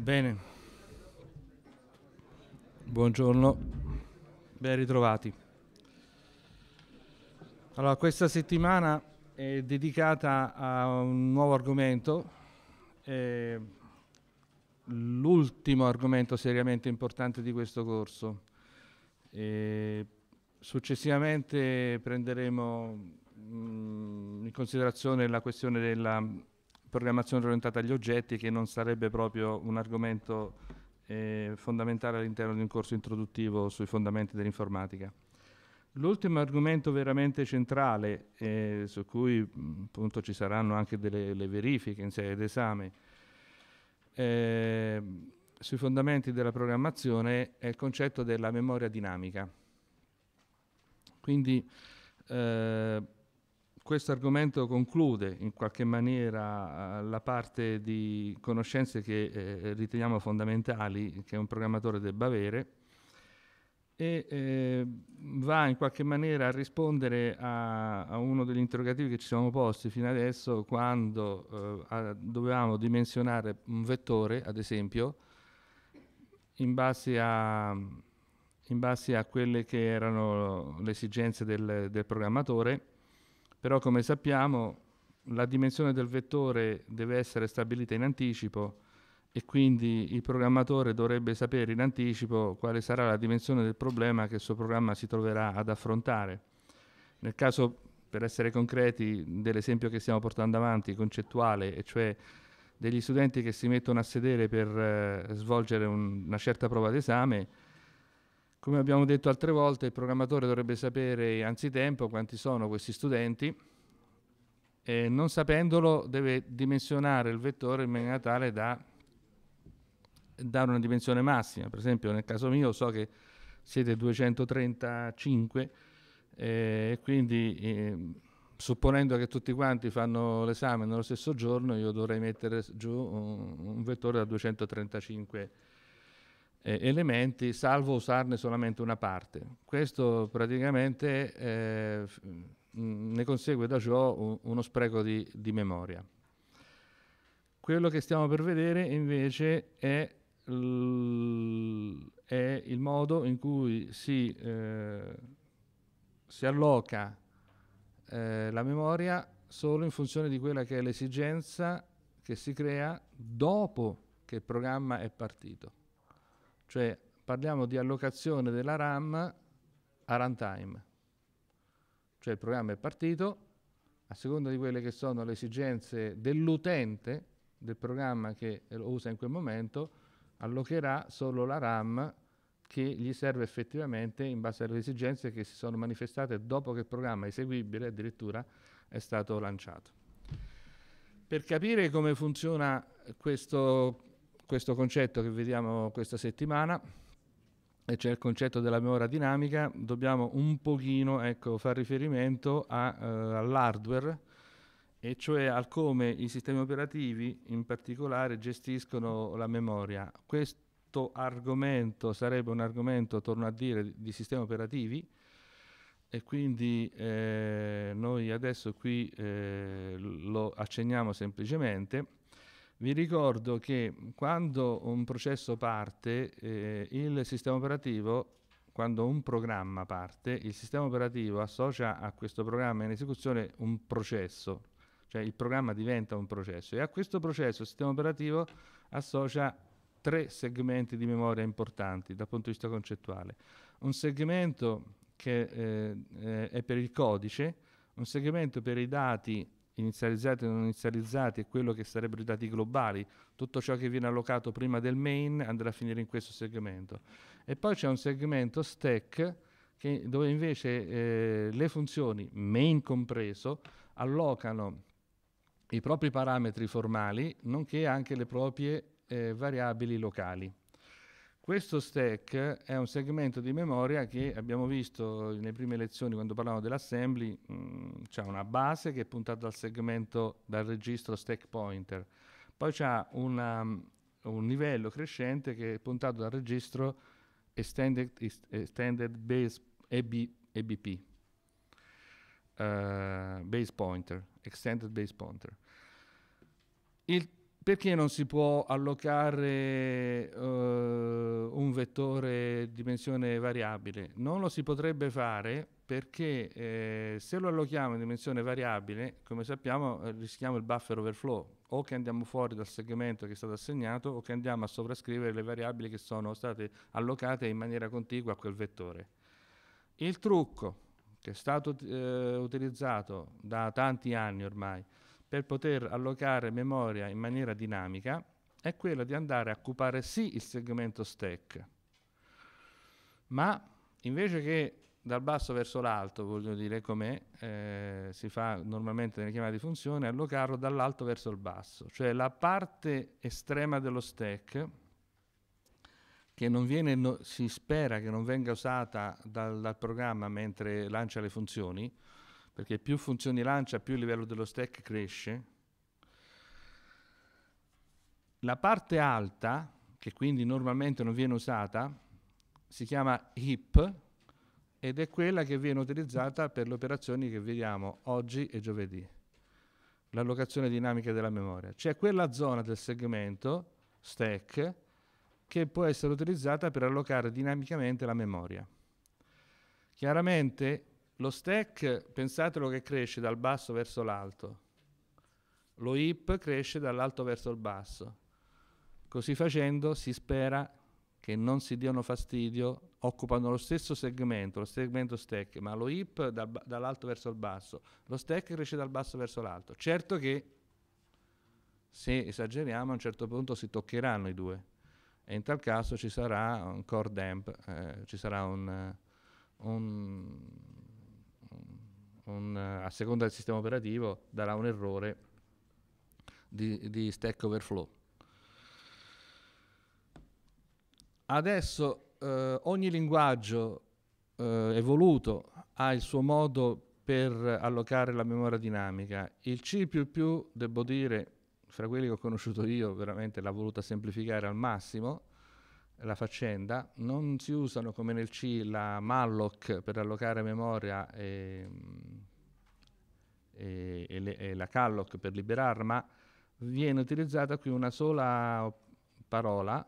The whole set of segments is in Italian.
Bene, buongiorno, ben ritrovati. Allora, questa settimana è dedicata a un nuovo argomento, eh, l'ultimo argomento seriamente importante di questo corso. Eh, successivamente prenderemo mh, mm, in considerazione la questione della programmazione orientata agli oggetti che non sarebbe proprio un argomento eh, fondamentale all'interno di un corso introduttivo sui fondamenti dell'informatica. L'ultimo argomento veramente centrale, eh, su cui appunto, ci saranno anche delle verifiche in sede d'esame, eh, sui fondamenti della programmazione è il concetto della memoria dinamica. Quindi eh, questo argomento conclude in qualche maniera eh, la parte di conoscenze che eh, riteniamo fondamentali che un programmatore debba avere e eh, va in qualche maniera a rispondere a, a, uno degli interrogativi che ci siamo posti fino adesso quando eh, a, dovevamo dimensionare un vettore, ad esempio, in base a, in base a quelle che erano le esigenze del, del programmatore però come sappiamo la dimensione del vettore deve essere stabilita in anticipo e quindi il programmatore dovrebbe sapere in anticipo quale sarà la dimensione del problema che il suo programma si troverà ad affrontare. Nel caso, per essere concreti, dell'esempio che stiamo portando avanti, concettuale, e cioè degli studenti che si mettono a sedere per eh, svolgere un, una certa prova d'esame, come abbiamo detto altre volte, il programmatore dovrebbe sapere anzitempo quanti sono questi studenti e non sapendolo deve dimensionare il vettore in maniera tale da dare una dimensione massima. Per esempio nel caso mio so che siete 235 eh, quindi eh, supponendo che tutti quanti fanno l'esame nello stesso giorno io dovrei mettere giù un, un vettore da 235 eh, elementi, salvo usarne solamente una parte. Questo praticamente eh, mm, ne consegue da ciò uno spreco di, di memoria. Quello che stiamo per vedere invece è è il modo in cui si, eh, si alloca eh, la memoria solo in funzione di quella che è l'esigenza che si crea dopo che il programma è partito. Cioè parliamo di allocazione della RAM a runtime. Cioè il programma è partito, a seconda di quelle che sono le esigenze dell'utente del programma che lo usa in quel momento, allocherà solo la RAM che gli serve effettivamente in base alle esigenze che si sono manifestate dopo che il programma eseguibile addirittura è stato lanciato. Per capire come funziona questo questo concetto che vediamo questa settimana, e c'è il concetto della memoria dinamica, dobbiamo un pochino ecco, fare riferimento a, eh, all'hardware, e cioè al come i sistemi operativi in particolare gestiscono la memoria. Questo argomento sarebbe un argomento, torno a dire, di sistemi operativi e quindi eh, noi adesso qui eh, lo accenniamo semplicemente vi ricordo che quando un processo parte, eh, il sistema operativo, quando un programma parte, il sistema operativo associa a questo programma in esecuzione un processo, cioè il programma diventa un processo e a questo processo il sistema operativo associa tre segmenti di memoria importanti dal punto di vista concettuale. Un segmento che eh, eh è per il codice, un segmento per i dati inizializzati o non inizializzati e quello che sarebbero i dati globali, tutto ciò che viene allocato prima del main andrà a finire in questo segmento. E poi c'è un segmento stack che, dove invece eh, le funzioni, main compreso, allocano i propri parametri formali, nonché anche le proprie eh, variabili locali. Questo stack è un segmento di memoria che abbiamo visto nelle prime lezioni quando parlavamo dell'assembly, mm, c'è una base che è puntata al segmento dal registro stack pointer, poi c'è mm, un livello crescente che è puntato dal registro extended, extended base EB, EBP, uh, eh, base pointer, extended base pointer. Il perché non si può allocare uh, un vettore dimensione variabile? Non lo si potrebbe fare perché eh, se lo allochiamo in dimensione variabile, come sappiamo, eh, rischiamo il buffer overflow, o che andiamo fuori dal segmento che è stato assegnato o che andiamo a sovrascrivere le variabili che sono state allocate in maniera contigua a quel vettore. Il trucco che è stato eh, utilizzato da tanti anni ormai per poter allocare memoria in maniera dinamica è quello di andare a occupare sì il segmento stack, ma invece che dal basso verso l'alto, voglio dire come eh, si fa normalmente nelle chiamate di funzione, allocarlo dall'alto verso il basso, cioè la parte estrema dello stack che no, si spera che non venga usata dal, dal programma mentre lancia le funzioni, perché più funzioni lancia, più il livello dello stack cresce. La parte alta, che quindi normalmente non viene usata, si chiama HIP ed è quella che viene utilizzata per le operazioni che vediamo oggi e giovedì, l'allocazione dinamica della memoria. C'è quella zona del segmento, stack, che può essere utilizzata per allocare dinamicamente la memoria. Chiaramente lo stack, pensatelo che cresce dal basso verso l'alto. Lo hip cresce dall'alto verso il basso. Così facendo si spera che non si diano fastidio, occupano lo stesso segmento, lo segmento stack, ma lo hip da, dall'alto verso il basso, lo stack cresce dal basso verso l'alto. Certo che se esageriamo a un certo punto si toccheranno i due e in tal caso ci sarà un core damp, eh, ci sarà un, un un, eh, a seconda del sistema operativo, darà un errore di, di stack overflow. Adesso eh, ogni linguaggio eh, evoluto ha il suo modo per allocare la memoria dinamica. Il C++, devo dire, fra quelli che ho conosciuto io, veramente l'ha voluta semplificare al massimo, la faccenda, non si usano come nel C la malloc per allocare memoria e, e, e, le, e la calloc per liberare, ma viene utilizzata qui una sola parola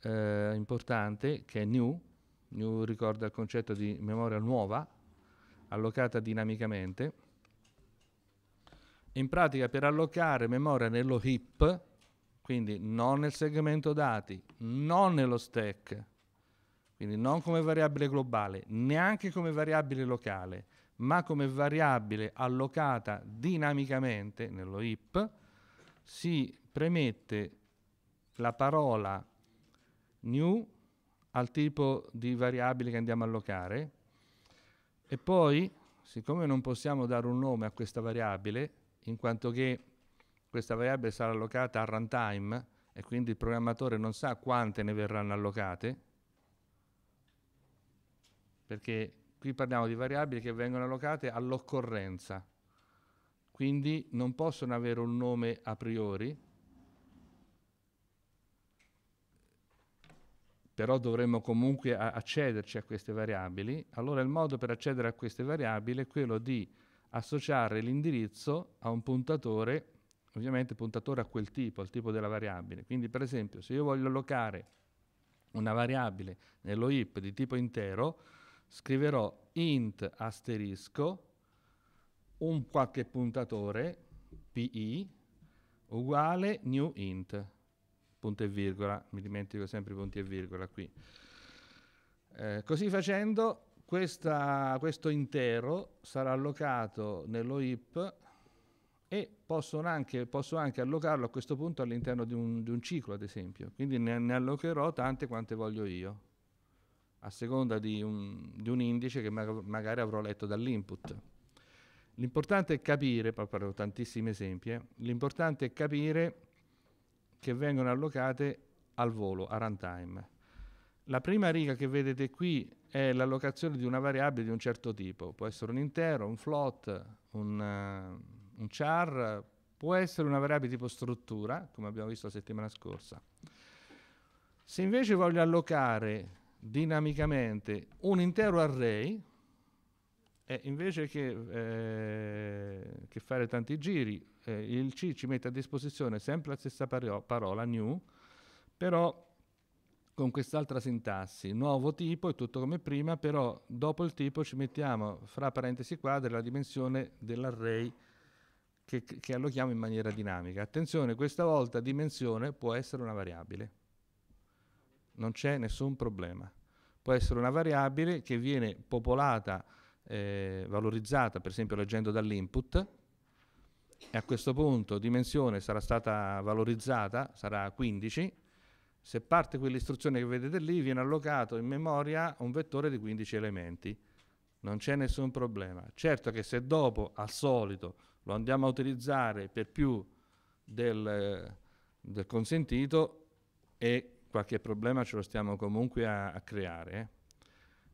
eh, importante che è new, new ricorda il concetto di memoria nuova, allocata dinamicamente. In pratica per allocare memoria nello heap quindi non nel segmento dati, non nello stack, quindi non come variabile globale, neanche come variabile locale, ma come variabile allocata dinamicamente nello IP, si premette la parola new al tipo di variabile che andiamo a allocare e poi, siccome non possiamo dare un nome a questa variabile, in quanto che questa variabile sarà allocata a runtime e quindi il programmatore non sa quante ne verranno allocate, perché qui parliamo di variabili che vengono allocate all'occorrenza, quindi non possono avere un nome a priori, però dovremmo comunque accederci a queste variabili, allora il modo per accedere a queste variabili è quello di associare l'indirizzo a un puntatore ovviamente puntatore a quel tipo, al tipo della variabile. Quindi per esempio se io voglio allocare una variabile nello IP di tipo intero, scriverò int asterisco un qualche puntatore pi uguale new int punto e virgola, mi dimentico sempre i punti e virgola qui. Eh, così facendo questa, questo intero sarà allocato nello IP e anche, posso anche allocarlo a questo punto all'interno di un, di un ciclo, ad esempio. Quindi ne, ne, allocherò tante quante voglio io, a seconda di un, di un indice che mag magari avrò letto dall'input. L'importante è capire, poi parlo tantissimi esempi, eh, l'importante è capire che vengono allocate al volo, a runtime. La prima riga che vedete qui è l'allocazione di una variabile di un certo tipo, può essere un intero, un float, un... Uh, un char può essere una variabile tipo struttura, come abbiamo visto la settimana scorsa. Se invece voglio allocare dinamicamente un intero array, eh, invece che, eh, che, fare tanti giri, eh, il C ci mette a disposizione sempre la stessa paro parola, new, però con quest'altra sintassi, nuovo tipo, è tutto come prima, però dopo il tipo ci mettiamo fra parentesi quadre la dimensione dell'array che, che allochiamo in maniera dinamica. Attenzione, questa volta dimensione può essere una variabile. Non c'è nessun problema. Può essere una variabile che viene popolata, eh, valorizzata, per esempio leggendo dall'input, e a questo punto dimensione sarà stata valorizzata, sarà 15, se parte quell'istruzione che vedete lì viene allocato in memoria un vettore di 15 elementi, non c'è nessun problema. Certo che se dopo, al solito, lo andiamo a utilizzare per più del, del consentito e qualche problema ce lo stiamo comunque a, a creare.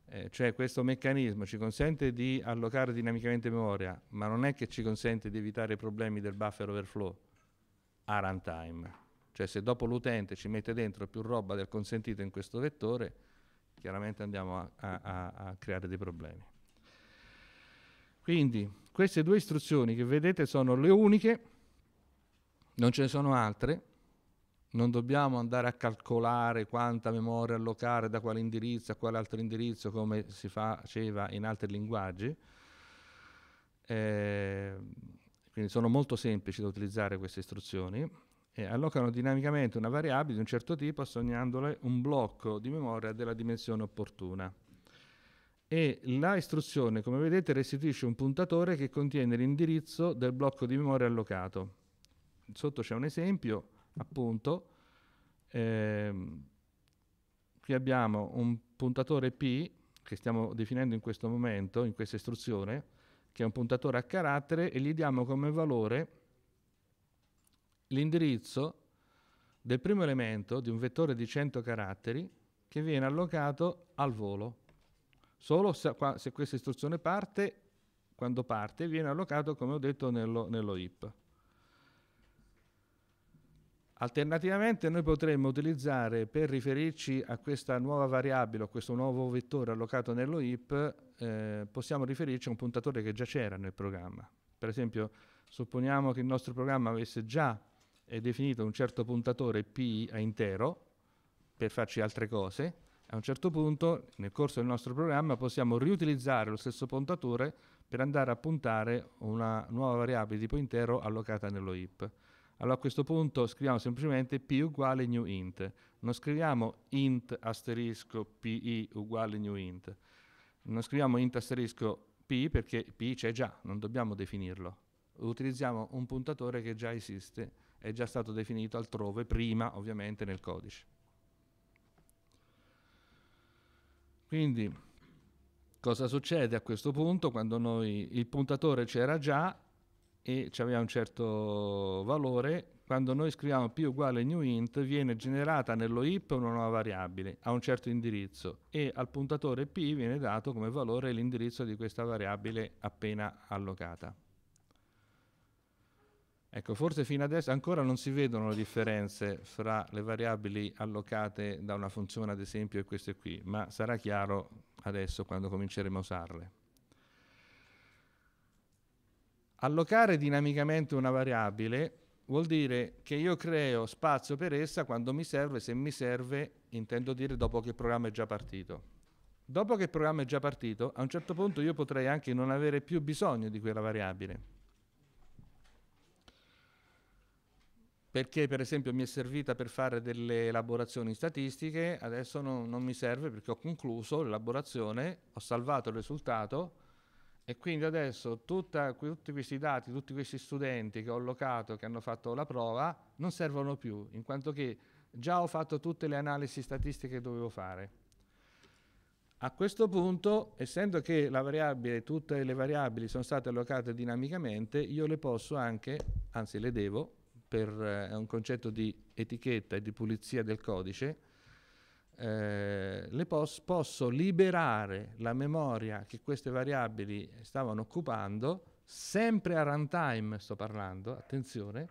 Eh. eh, cioè questo meccanismo ci consente di allocare dinamicamente memoria, ma non è che ci consente di evitare problemi del buffer overflow a runtime. Cioè se dopo l'utente ci mette dentro più roba del consentito in questo vettore, chiaramente andiamo a, a, a creare dei problemi. Quindi queste due istruzioni che vedete sono le uniche, non ce ne sono altre, non dobbiamo andare a calcolare quanta memoria allocare da quale indirizzo a quale altro indirizzo come si faceva in altri linguaggi. Eh, quindi sono molto semplici da utilizzare queste istruzioni e allocano dinamicamente una variabile di un certo tipo assegnandole un blocco di memoria della dimensione opportuna e la istruzione, come vedete, restituisce un puntatore che contiene l'indirizzo del blocco di memoria allocato. Sotto c'è un esempio, appunto, ehm, qui abbiamo un puntatore P che stiamo definendo in questo momento, in questa istruzione, che è un puntatore a carattere e gli diamo come valore l'indirizzo del primo elemento di un vettore di 100 caratteri che viene allocato al volo. Solo se, se questa istruzione parte, quando parte, viene allocato, come ho detto, nello, nello IP. Alternativamente noi potremmo utilizzare per riferirci a questa nuova variabile, a questo nuovo vettore allocato nello IP, eh, possiamo riferirci a un puntatore che già c'era nel programma. Per esempio, supponiamo che il nostro programma avesse già eh, definito un certo puntatore P a intero per farci altre cose, a un certo punto, nel corso del nostro programma, possiamo riutilizzare lo stesso puntatore per andare a puntare una nuova variabile tipo intero allocata nello heap. Allora a questo punto scriviamo semplicemente p uguale new int. Non scriviamo int asterisco pi uguale new int. Non scriviamo int asterisco p perché p c'è già, non dobbiamo definirlo. Utilizziamo un puntatore che già esiste, è già stato definito altrove, prima ovviamente nel codice. Quindi cosa succede a questo punto quando noi il puntatore c'era già e aveva un certo valore, quando noi scriviamo p uguale new int viene generata nello hip una nuova variabile a un certo indirizzo e al puntatore p viene dato come valore l'indirizzo di questa variabile appena allocata. Ecco, forse fino adesso ancora non si vedono le differenze fra le variabili allocate da una funzione, ad esempio, e queste qui, ma sarà chiaro adesso quando cominceremo a usarle. Allocare dinamicamente una variabile vuol dire che io creo spazio per essa quando mi serve, se mi serve intendo dire dopo che il programma è già partito. Dopo che il programma è già partito, a un certo punto io potrei anche non avere più bisogno di quella variabile perché per esempio mi è servita per fare delle elaborazioni statistiche, adesso no, non mi serve perché ho concluso l'elaborazione, ho salvato il risultato e quindi adesso tutta, tutti questi dati, tutti questi studenti che ho allocato, che hanno fatto la prova, non servono più, in quanto che già ho fatto tutte le analisi statistiche che dovevo fare. A questo punto, essendo che variabile, tutte le variabili sono state allocate dinamicamente, io le posso anche, anzi le devo, per eh, un concetto di etichetta e di pulizia del codice, eh, le pos- posso liberare la memoria che queste variabili stavano occupando, sempre a runtime sto parlando, attenzione,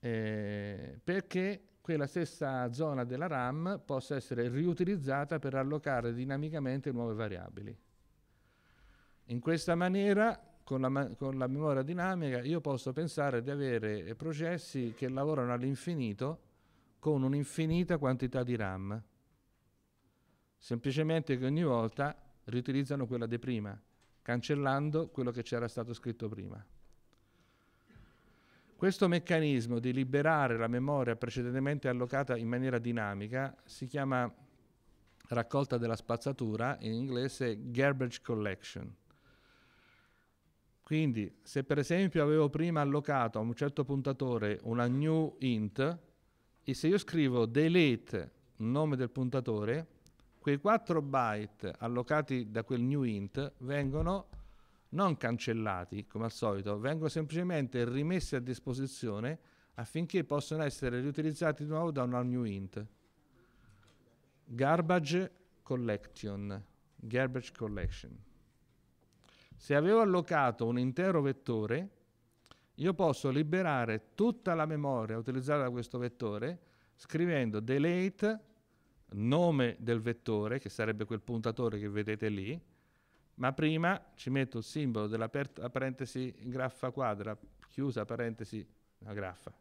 eh, perché quella stessa zona della RAM possa essere riutilizzata per allocare dinamicamente nuove variabili. In questa maniera con la, con la memoria dinamica io posso pensare di avere processi che lavorano all'infinito con un'infinita quantità di RAM. Semplicemente che ogni volta riutilizzano quella di prima, cancellando quello che c'era stato scritto prima. Questo meccanismo di liberare la memoria precedentemente allocata in maniera dinamica si chiama raccolta della spazzatura, in inglese garbage collection. Quindi se per esempio avevo prima allocato a un certo puntatore una new int e se io scrivo delete nome del puntatore, quei 4 byte allocati da quel new int vengono non cancellati come al solito, vengono semplicemente rimessi a disposizione affinché possano essere riutilizzati di nuovo da una new int. Garbage collection. Garbage collection. Se avevo allocato un intero vettore, io posso liberare tutta la memoria utilizzata da questo vettore scrivendo delete nome del vettore, che sarebbe quel puntatore che vedete lì, ma prima ci metto il simbolo della parentesi graffa quadra, chiusa parentesi, no, graffa,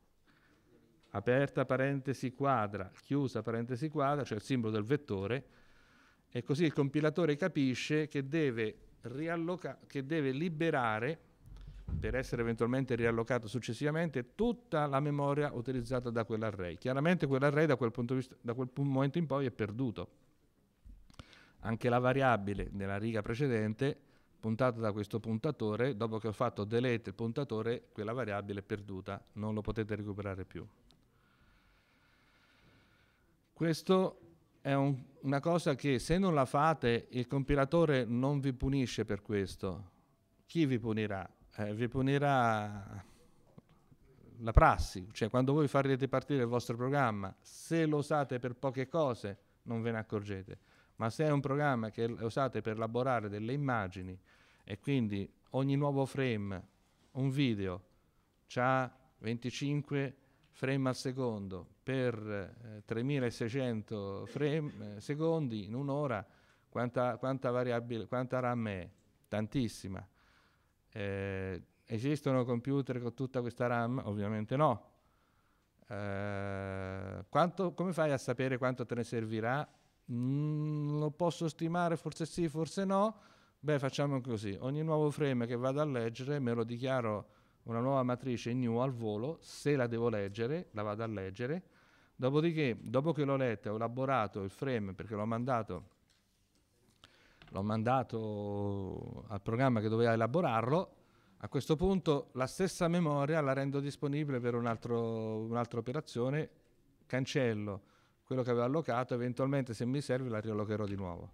aperta parentesi quadra, chiusa parentesi quadra, cioè il simbolo del vettore, e così il compilatore capisce che deve che deve liberare, per essere eventualmente riallocato successivamente, tutta la memoria utilizzata da quell'array. Chiaramente quell'array da quel, vista, da quel momento in poi è perduto. Anche la variabile nella riga precedente puntata da questo puntatore, dopo che ho fatto delete il puntatore, quella variabile è perduta, non lo potete recuperare più. Questo è un, una cosa che se non la fate il compilatore non vi punisce per questo. Chi vi punirà? Eh, vi punirà la prassi, cioè quando voi farete partire il vostro programma, se lo usate per poche cose non ve ne accorgete, ma se è un programma che usate per elaborare delle immagini e quindi ogni nuovo frame, un video, ha 25 frame al secondo, per 3600 eh, frame, eh, secondi in un'ora, quanta, quanta, variabile, quanta RAM è? Tantissima. Eh, esistono computer con tutta questa RAM? Ovviamente no. Eh, quanto, come fai a sapere quanto te ne servirà? Mm, lo posso stimare, forse sì, forse no. Beh, facciamo così. Ogni nuovo frame che vado a leggere me lo dichiaro una nuova matrice new al volo. Se la devo leggere, la vado a leggere Dopodiché, dopo che l'ho letta, ho elaborato il frame perché l'ho mandato, l'ho mandato al programma che doveva elaborarlo, a questo punto la stessa memoria la rendo disponibile per un'altra operazione, cancello quello che avevo allocato, eventualmente se mi serve la riallocherò di nuovo.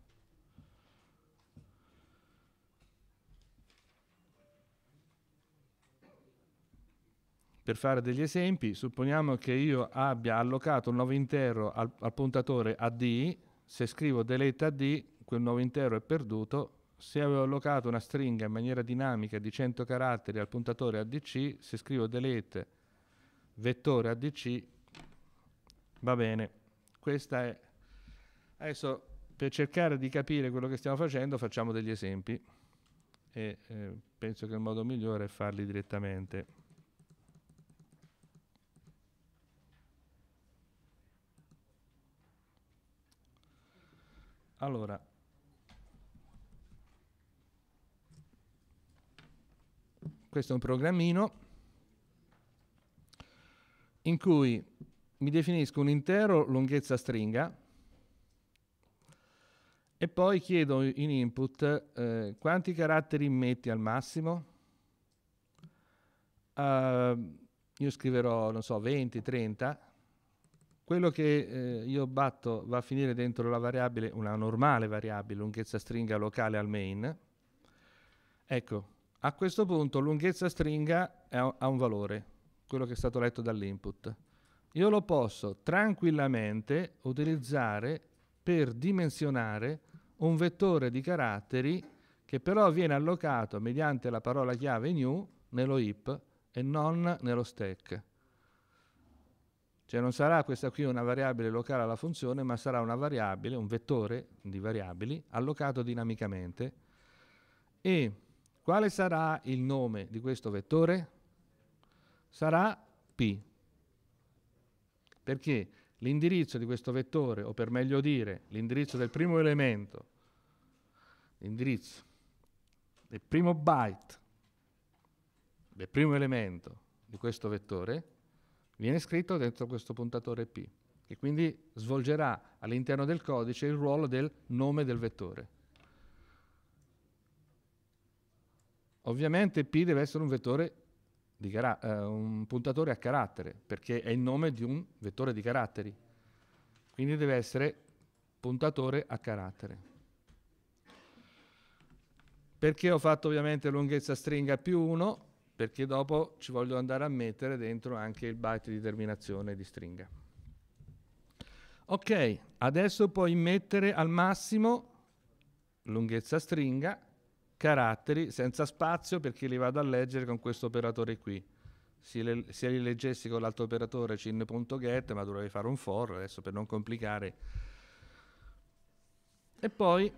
Per fare degli esempi, supponiamo che io abbia allocato un nuovo intero al, al puntatore AD, se scrivo delete AD, quel nuovo intero è perduto, se avevo allocato una stringa in maniera dinamica di 100 caratteri al puntatore ADC, se scrivo delete vettore ADC, va bene. Questa è... Adesso, per cercare di capire quello che stiamo facendo, facciamo degli esempi. E eh, penso che il modo migliore è farli direttamente. Allora, questo è un programmino in cui mi definisco un intero lunghezza stringa e poi chiedo in input eh, quanti caratteri metti al massimo. Uh, io scriverò, non so, 20, 30 quello che eh, io batto va a finire dentro la variabile, una normale variabile, lunghezza stringa locale al main. Ecco, a questo punto lunghezza stringa ha un valore, quello che è stato letto dall'input. Io lo posso tranquillamente utilizzare per dimensionare un vettore di caratteri che però viene allocato mediante la parola chiave new nello heap e non nello stack. Cioè non sarà questa qui una variabile locale alla funzione, ma sarà una variabile, un vettore di variabili allocato dinamicamente. E quale sarà il nome di questo vettore? Sarà P. Perché l'indirizzo di questo vettore, o per meglio dire, l'indirizzo del primo elemento, l'indirizzo del primo byte, del primo elemento di questo vettore, viene scritto dentro questo puntatore P, e quindi svolgerà all'interno del codice il ruolo del nome del vettore. Ovviamente P deve essere un vettore eh, un puntatore a carattere, perché è il nome di un vettore di caratteri. Quindi deve essere puntatore a carattere. Perché ho fatto ovviamente lunghezza stringa più 1? perché dopo ci voglio andare a mettere dentro anche il byte di terminazione di stringa. Ok, adesso puoi mettere al massimo lunghezza stringa, caratteri senza spazio perché li vado a leggere con questo operatore qui. Se, li leggessi con l'altro operatore cin.get, ma dovrei fare un for adesso per non complicare. E poi,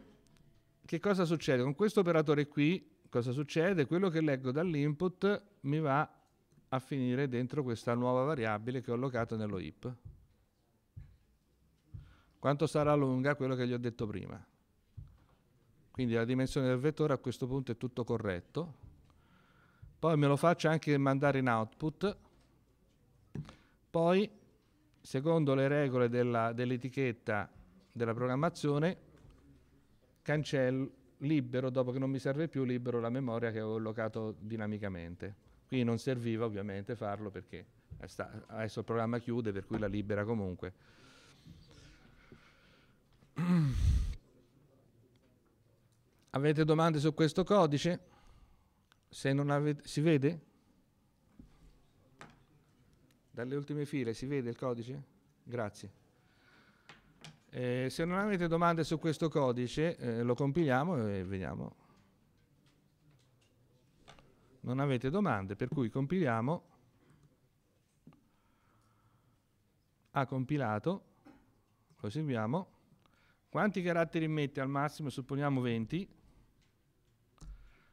che cosa succede? Con questo operatore qui cosa succede? Quello che leggo dall'input mi va a finire dentro questa nuova variabile che ho allocato nello IP. Quanto sarà lunga quello che gli ho detto prima? Quindi la dimensione del vettore a questo punto è tutto corretto. Poi me lo faccio anche mandare in output. Poi, secondo le regole dell'etichetta dell della programmazione, cancello libero, dopo che non mi serve più, libero la memoria che ho allocato dinamicamente. Quindi non serviva ovviamente farlo perché adesso il programma chiude, per cui la libera comunque. Avete domande su questo codice? Se non avete, si vede? Dalle ultime file si vede il codice? Grazie. Eh, se non avete domande su questo codice, eh, lo compiliamo e vediamo. Non avete domande, per cui compiliamo. Ha compilato, lo seguiamo. Quanti caratteri mette al massimo? Supponiamo 20.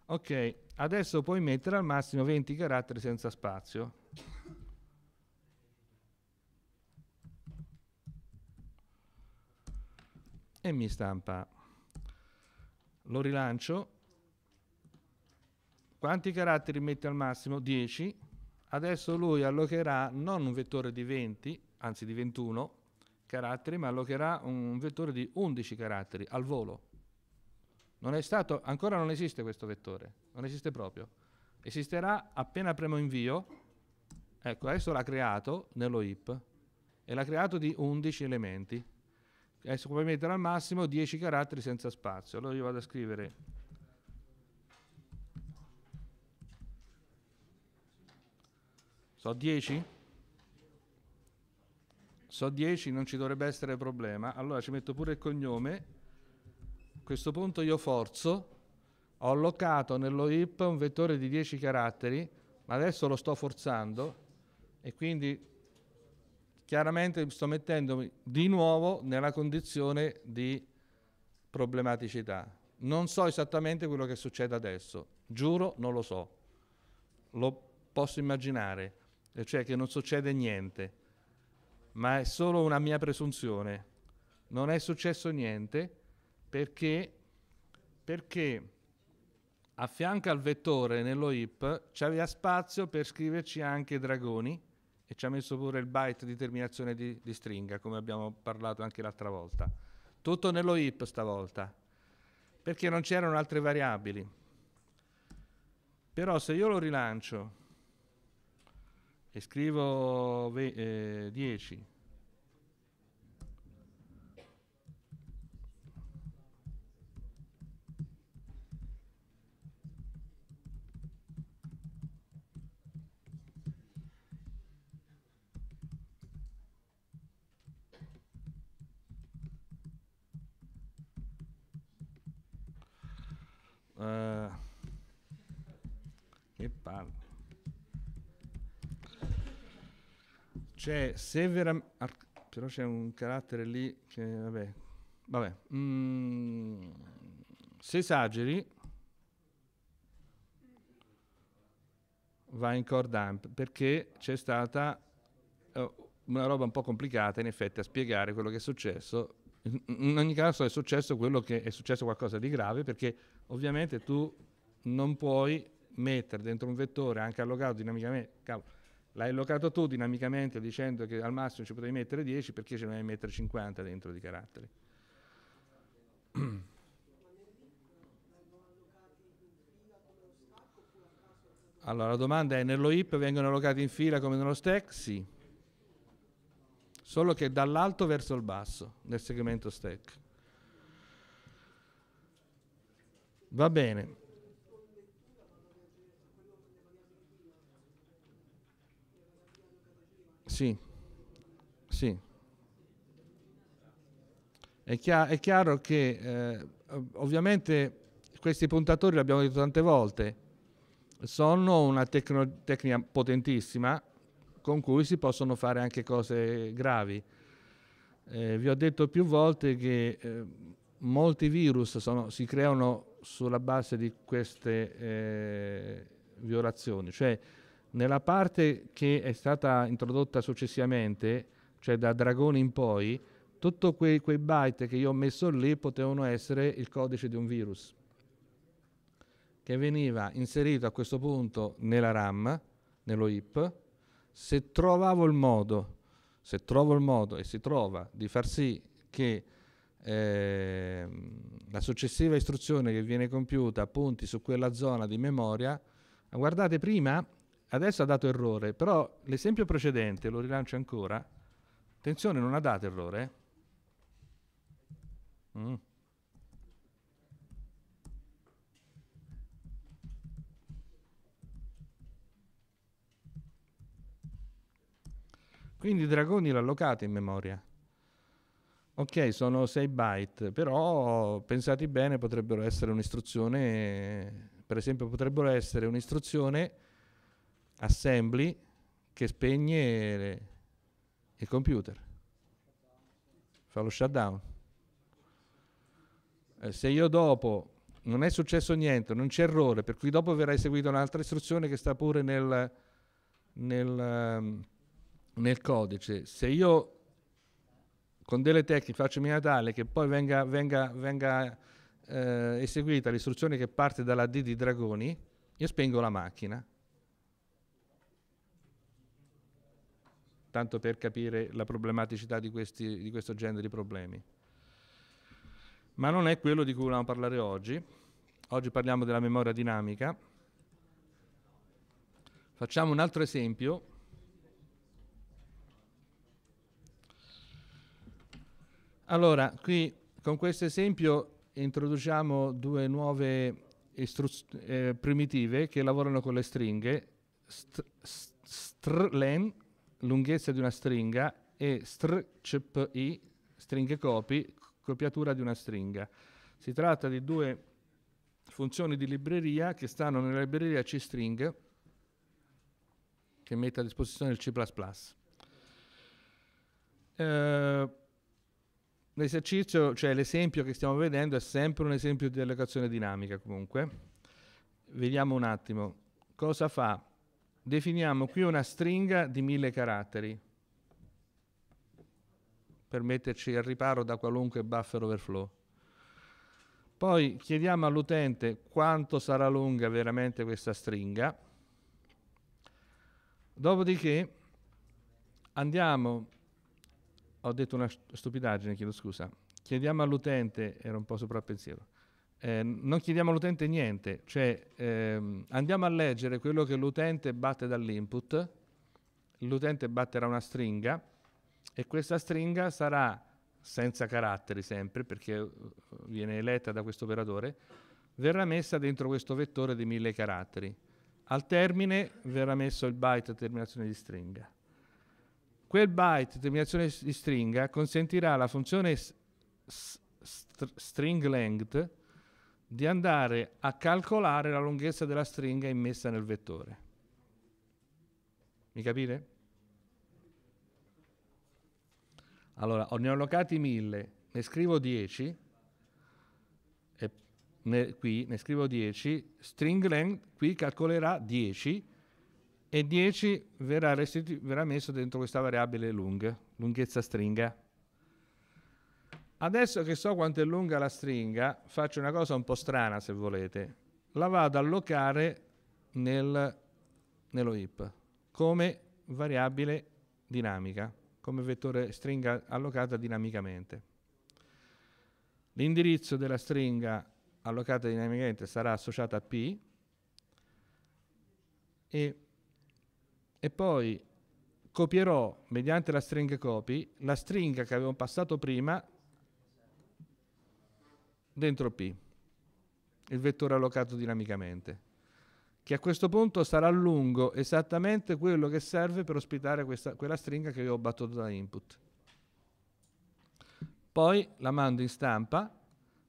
Ok, adesso puoi mettere al massimo 20 caratteri senza spazio. e mi stampa. Lo rilancio. Quanti caratteri mette al massimo? 10. Adesso lui allocherà non un vettore di 20, anzi di 21 caratteri, ma allocherà un vettore di 11 caratteri al volo. Non è stato, ancora non esiste questo vettore, non esiste proprio. Esisterà appena premo invio, ecco adesso l'ha creato nello IP e l'ha creato di 11 elementi adesso come mettere al massimo 10 caratteri senza spazio. Allora io vado a scrivere So 10? So 10, non ci dovrebbe essere problema. Allora ci metto pure il cognome. A questo punto io forzo. Ho allocato nello IP un vettore di 10 caratteri, ma adesso lo sto forzando e quindi chiaramente sto mettendomi di nuovo nella condizione di problematicità. Non so esattamente quello che succede adesso, giuro non lo so, lo posso immaginare, cioè che non succede niente, ma è solo una mia presunzione. Non è successo niente perché, perché a fianco al vettore nello IP c'aveva spazio per scriverci anche dragoni e ci ha messo pure il byte di terminazione di, di stringa, come abbiamo parlato anche l'altra volta. Tutto nello IP stavolta, perché non c'erano altre variabili. Però se io lo rilancio e scrivo eh, 10, Eh, che palle. C'è cioè, se veramente... Però c'è un carattere lì che... Vabbè. Vabbè. Mm, se esageri... Va in core dump perché c'è stata oh, una roba un po' complicata in effetti a spiegare quello che è successo in ogni caso è successo quello che è successo qualcosa di grave perché ovviamente tu non puoi mettere dentro un vettore anche allocato dinamicamente, cavolo, l'hai allocato tu dinamicamente dicendo che al massimo ci potevi mettere 10 perché ce ne devi mettere 50 dentro di caratteri. Allora la domanda è nello IP vengono allocati in fila come nello stack? Sì. Solo che dall'alto verso il basso nel segmento stack. Va bene. Sì, sì. È, chiaro, è chiaro che eh, ovviamente questi puntatori, l'abbiamo detto tante volte, sono una tecnica potentissima con cui si possono fare anche cose gravi. Eh, vi ho detto più volte che eh, molti virus sono, si creano sulla base di queste eh, violazioni, cioè nella parte che è stata introdotta successivamente, cioè da Dragone in poi, tutti quei, quei, byte che io ho messo lì potevano essere il codice di un virus che veniva inserito a questo punto nella RAM, nello IP, se trovavo il modo, se trovo il modo e si trova di far sì che eh, la successiva istruzione che viene compiuta punti su quella zona di memoria, guardate prima, adesso ha dato errore, però l'esempio precedente, lo rilancio ancora, attenzione non ha dato errore. Mm. Quindi i dragoni l'allocate in memoria. Ok, sono 6 byte, però pensati bene potrebbero essere un'istruzione, per esempio potrebbero essere un'istruzione assembly che spegne le, il computer, fa lo shutdown. Eh, se io dopo non è successo niente, non c'è errore, per cui dopo verrà eseguita un'altra istruzione che sta pure nel, nel, ehm, nel codice, se io con delle tecniche faccio mia maniera tale che poi venga, venga, venga eh, eseguita l'istruzione che parte dalla D di Dragoni, io spengo la macchina. Tanto per capire la problematicità di, questi, di questo genere di problemi. Ma non è quello di cui volevamo parlare oggi. Oggi parliamo della memoria dinamica. Facciamo un altro esempio Allora, qui con questo esempio introduciamo due nuove eh, primitive che lavorano con le stringhe, st st strlen, lunghezza di una stringa, e strcpi, stringhe copy, copiatura di una stringa. Si tratta di due funzioni di libreria che stanno nella libreria C-string che mette a disposizione il C++. Eh, L'esercizio, cioè l'esempio che stiamo vedendo, è sempre un esempio di allocazione dinamica comunque. Vediamo un attimo cosa fa. Definiamo qui una stringa di mille caratteri per metterci al riparo da qualunque buffer overflow. Poi chiediamo all'utente quanto sarà lunga veramente questa stringa. Dopodiché andiamo ho detto una stupidaggine, chiedo scusa. Chiediamo all'utente, era un po' sopra il pensiero, eh, non chiediamo all'utente niente, cioè ehm, andiamo a leggere quello che l'utente batte dall'input, l'utente batterà una stringa e questa stringa sarà senza caratteri sempre, perché eh, viene eletta da questo operatore, verrà messa dentro questo vettore di mille caratteri. Al termine verrà messo il byte a terminazione di stringa. Quel byte di terminazione di stringa consentirà alla funzione s- string length di andare a calcolare la lunghezza della stringa immessa nel vettore. Mi capite? Allora, ne ho allocati 1000, ne scrivo 10, ne, qui ne scrivo 10, string length qui calcolerà 10, e 10 verrà, restitu- verrà messo dentro questa variabile lung, lunghezza stringa. Adesso che so quanto è lunga la stringa, faccio una cosa un po' strana se volete. La vado a allocare nel, nello IP come variabile dinamica, come vettore stringa allocata dinamicamente. L'indirizzo della stringa allocata dinamicamente sarà associata a P e e poi copierò mediante la stringa copy la stringa che avevo passato prima dentro P, il vettore allocato dinamicamente, che a questo punto sarà lungo esattamente quello che serve per ospitare questa, quella stringa che io ho battuto da input. Poi la mando in stampa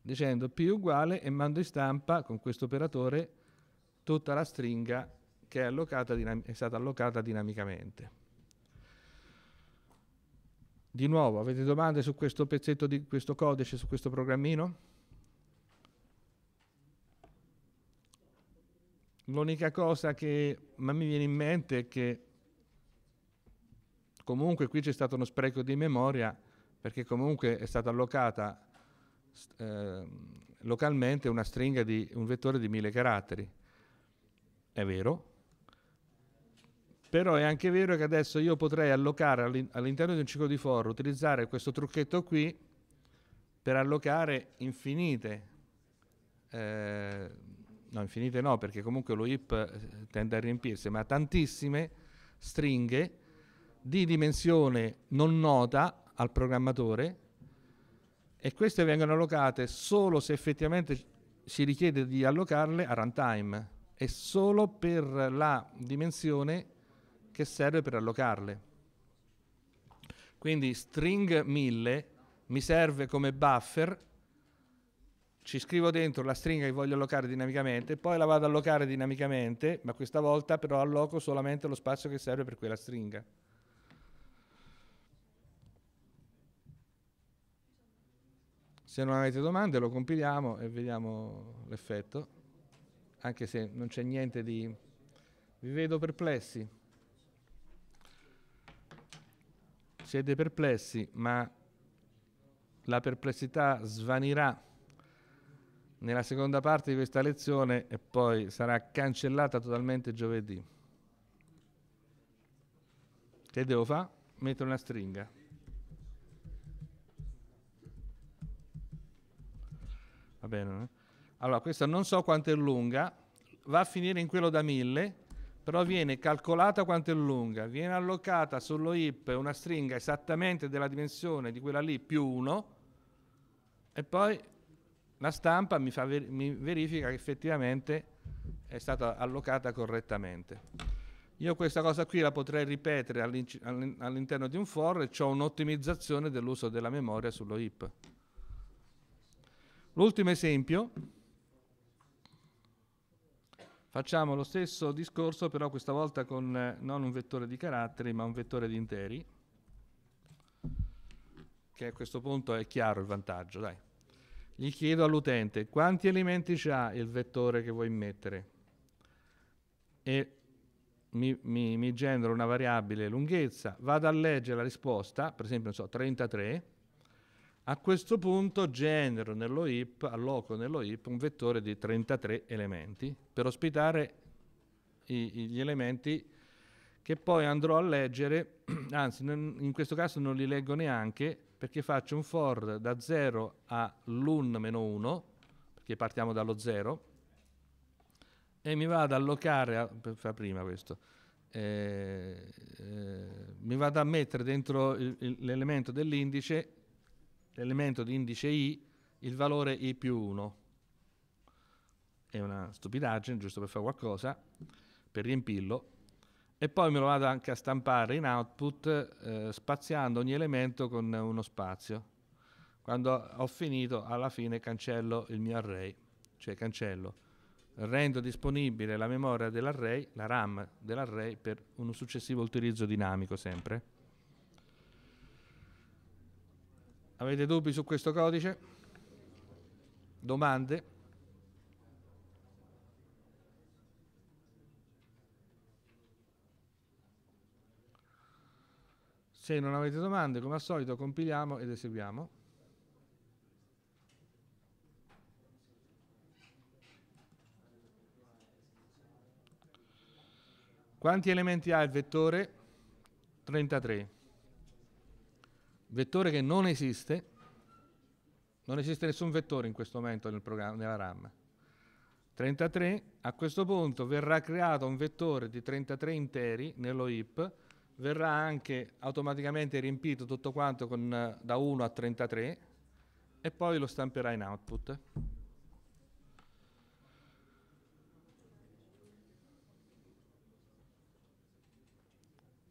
dicendo P uguale e mando in stampa con questo operatore tutta la stringa che è, dinam- è stata allocata dinamicamente. Di nuovo, avete domande su questo pezzetto di questo codice, su questo programmino? L'unica cosa che mi viene in mente è che comunque qui c'è stato uno spreco di memoria perché comunque è stata allocata eh, localmente una stringa di un vettore di mille caratteri. È vero, però è anche vero che adesso io potrei allocare all'in- all'interno di un ciclo di for, utilizzare questo trucchetto qui per allocare infinite, eh, no infinite no perché comunque lo IP eh, tende a riempirsi, ma tantissime stringhe di dimensione non nota al programmatore e queste vengono allocate solo se effettivamente si richiede di allocarle a runtime e solo per la dimensione che serve per allocarle. Quindi string 1000 mi serve come buffer, ci scrivo dentro la stringa che voglio allocare dinamicamente, poi la vado a allocare dinamicamente, ma questa volta però alloco solamente lo spazio che serve per quella stringa. Se non avete domande lo compiliamo e vediamo l'effetto, anche se non c'è niente di... Vi vedo perplessi. Siete perplessi, ma la perplessità svanirà nella seconda parte di questa lezione e poi sarà cancellata totalmente giovedì. Che devo fare? Mettere una stringa. Va bene. Eh? Allora, questa non so quanto è lunga, va a finire in quello da mille però viene calcolata quanto è lunga, viene allocata sullo IP una stringa esattamente della dimensione di quella lì più 1 e poi la stampa mi, ver mi, verifica che effettivamente è stata allocata correttamente. Io questa cosa qui la potrei ripetere all'interno all di un for e ho un'ottimizzazione dell'uso della memoria sullo IP. L'ultimo esempio Facciamo lo stesso discorso però questa volta con eh, non un vettore di caratteri ma un vettore di interi, che a questo punto è chiaro il vantaggio. Dai. Gli chiedo all'utente quanti elementi ha il vettore che vuoi mettere e mi, mi, mi genero una variabile lunghezza, vado a leggere la risposta, per esempio so, 33, a questo punto genero nello IP, alloco nello IP un vettore di 33 elementi per ospitare i, gli elementi che poi andrò a leggere, anzi in questo caso non li leggo neanche perché faccio un for da 0 all'un-1 perché partiamo dallo 0 e mi vado ad allocare, a, fa prima questo, eh, eh, mi vado a mettere dentro l'elemento dell'indice l'elemento di indice i il valore i più 1. È una stupidaggine, giusto per fare qualcosa, per riempirlo. E poi me lo vado anche a stampare in output eh, spaziando ogni elemento con uno spazio. Quando ho finito, alla fine cancello il mio array, cioè cancello. Rendo disponibile la memoria dell'array, la RAM dell'array, per un successivo utilizzo dinamico sempre. Avete dubbi su questo codice? Domande? Se non avete domande, come al solito, compiliamo ed eseguiamo. Quanti elementi ha il vettore? 33 vettore che non esiste, non esiste nessun vettore in questo momento nel nella RAM. 33, a questo punto verrà creato un vettore di 33 interi nello IP, verrà anche automaticamente riempito tutto quanto con, da 1 a 33 e poi lo stamperà in output.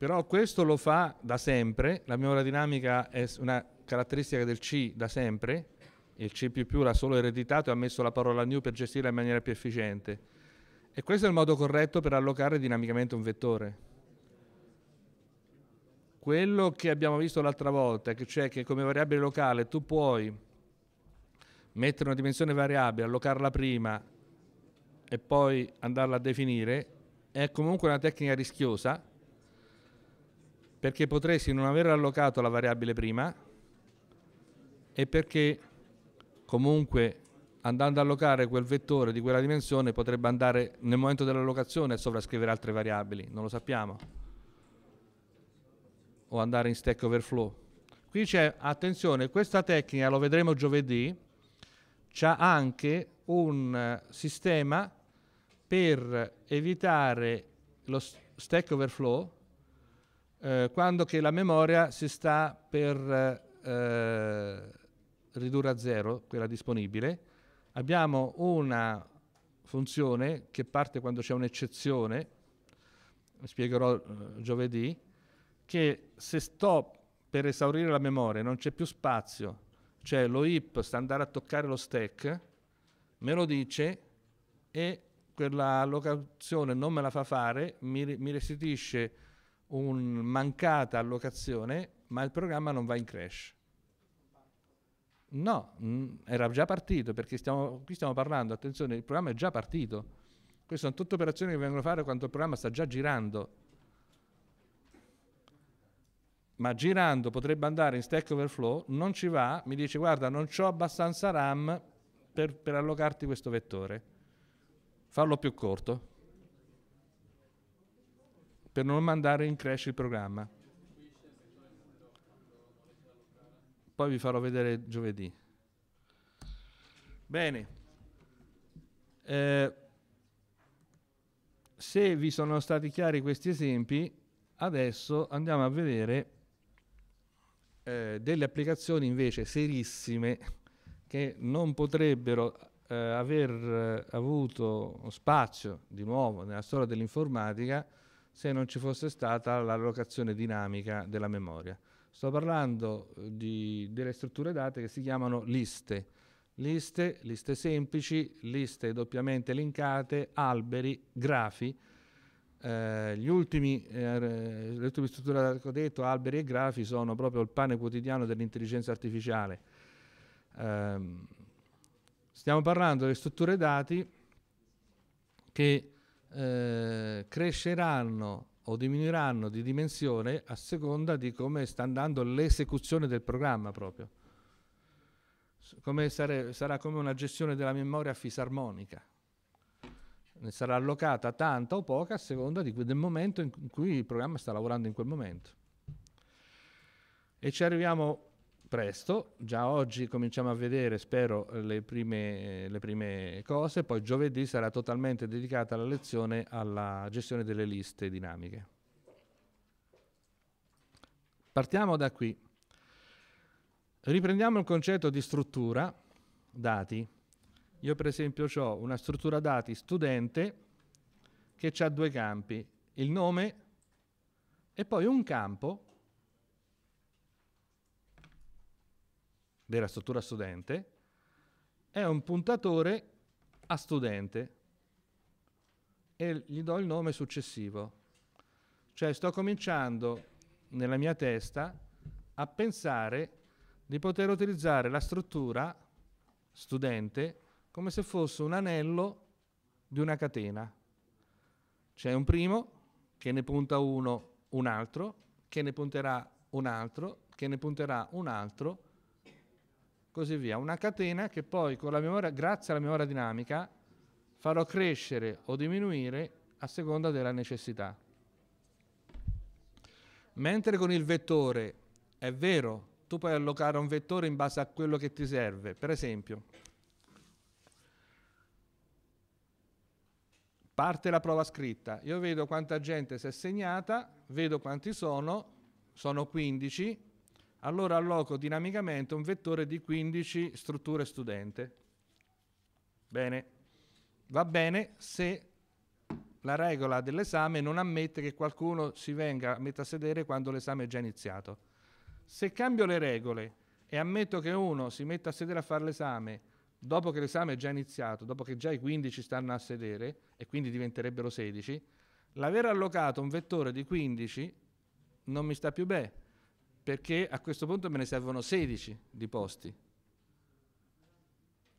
però questo lo fa da sempre, la memoria dinamica è una caratteristica del C da sempre, il C++ l'ha solo ereditato e ha messo la parola new per gestirla in maniera più efficiente. E questo è il modo corretto per allocare dinamicamente un vettore. Quello che abbiamo visto l'altra volta, che cioè che come variabile locale tu puoi mettere una dimensione variabile, allocarla prima e poi andarla a definire, è comunque una tecnica rischiosa, perché potresti non aver allocato la variabile prima e perché comunque andando a allocare quel vettore di quella dimensione potrebbe andare nel momento dell'allocazione a sovrascrivere altre variabili, non lo sappiamo, o andare in stack overflow. Qui c'è, attenzione, questa tecnica, lo vedremo giovedì, c'è anche un sistema per evitare lo stack overflow eh, quando che la memoria si sta per eh, ridurre a zero, quella disponibile, abbiamo una funzione che parte quando c'è un'eccezione, spiegherò eh, giovedì, che se sto per esaurire la memoria non c'è più spazio, cioè lo IP sta andando a toccare lo stack, me lo dice e quella locazione non me la fa fare, mi, mi restituisce una mancata allocazione, ma il programma non va in crash. No, mh, era già partito, perché stiamo, qui stiamo parlando, attenzione, il programma è già partito. Queste sono tutte operazioni che vengono fatte quando il programma sta già girando. Ma girando potrebbe andare in Stack Overflow, non ci va, mi dice guarda non ho abbastanza RAM per, per allocarti questo vettore. Fallo più corto per non mandare in crash il programma. Poi vi farò vedere giovedì. Bene. Eh, se vi sono stati chiari questi esempi, adesso andiamo a vedere eh, delle applicazioni invece serissime che non potrebbero eh, aver eh, avuto spazio di nuovo nella storia dell'informatica se non ci fosse stata l'allocazione dinamica della memoria. Sto parlando eh, di, delle strutture date che si chiamano liste. Liste, liste semplici, liste doppiamente linkate, alberi, grafi. Eh, gli ultimi, eh, le ultime strutture che ho detto, alberi e grafi, sono proprio il pane quotidiano dell'intelligenza artificiale. Eh, stiamo parlando delle strutture dati che eh, cresceranno o diminuiranno di dimensione a seconda di come sta andando l'esecuzione del programma proprio. Come sare- sarà come una gestione della memoria fisarmonica. Ne sarà allocata tanta o poca a seconda que- del momento in cui il programma sta lavorando in quel momento. E ci arriviamo presto, già oggi cominciamo a vedere, spero, le prime, le prime cose, poi giovedì sarà totalmente dedicata la lezione alla gestione delle liste dinamiche. Partiamo da qui. Riprendiamo il concetto di struttura dati. Io per esempio ho una struttura dati studente che ha due campi, il nome e poi un campo della struttura studente è un puntatore a studente e gli do il nome successivo. Cioè sto cominciando nella mia testa a pensare di poter utilizzare la struttura studente come se fosse un anello di una catena. C'è un primo che ne punta uno, un altro, che ne punterà un altro, che ne punterà un altro, così via. Una catena che poi, memoria, grazie alla memoria dinamica, farò crescere o diminuire a seconda della necessità. Mentre con il vettore, è vero, tu puoi allocare un vettore in base a quello che ti serve. Per esempio, parte la prova scritta, io vedo quanta gente si è segnata, vedo quanti sono, sono 15, allora alloco dinamicamente un vettore di 15 strutture studente. Bene, va bene se la regola dell'esame non ammette che qualcuno si venga a metta a sedere quando l'esame è già iniziato. Se cambio le regole e ammetto che uno si metta a sedere a fare l'esame dopo che l'esame è già iniziato, dopo che già i 15 stanno a sedere e quindi diventerebbero 16, l'aver allocato un vettore di 15 non mi sta più bene perché a questo punto me ne servono 16 di posti.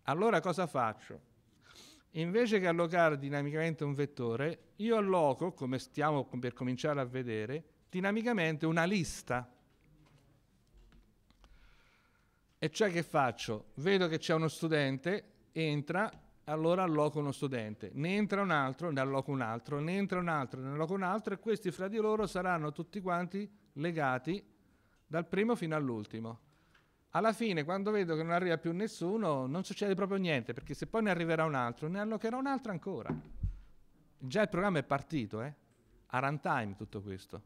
Allora cosa faccio? Invece che allocare dinamicamente un vettore, io alloco, come stiamo per cominciare a vedere, dinamicamente una lista. E cioè che faccio? Vedo che c'è uno studente, entra, allora alloco uno studente, ne entra un altro, ne alloco un altro, ne entra un altro, ne alloco un altro e questi fra di loro saranno tutti quanti legati dal primo fino all'ultimo. Alla fine, quando vedo che non arriva più nessuno, non succede proprio niente, perché se poi ne arriverà un altro, ne allocherà un altro ancora. Già il programma è partito, eh? A runtime tutto questo.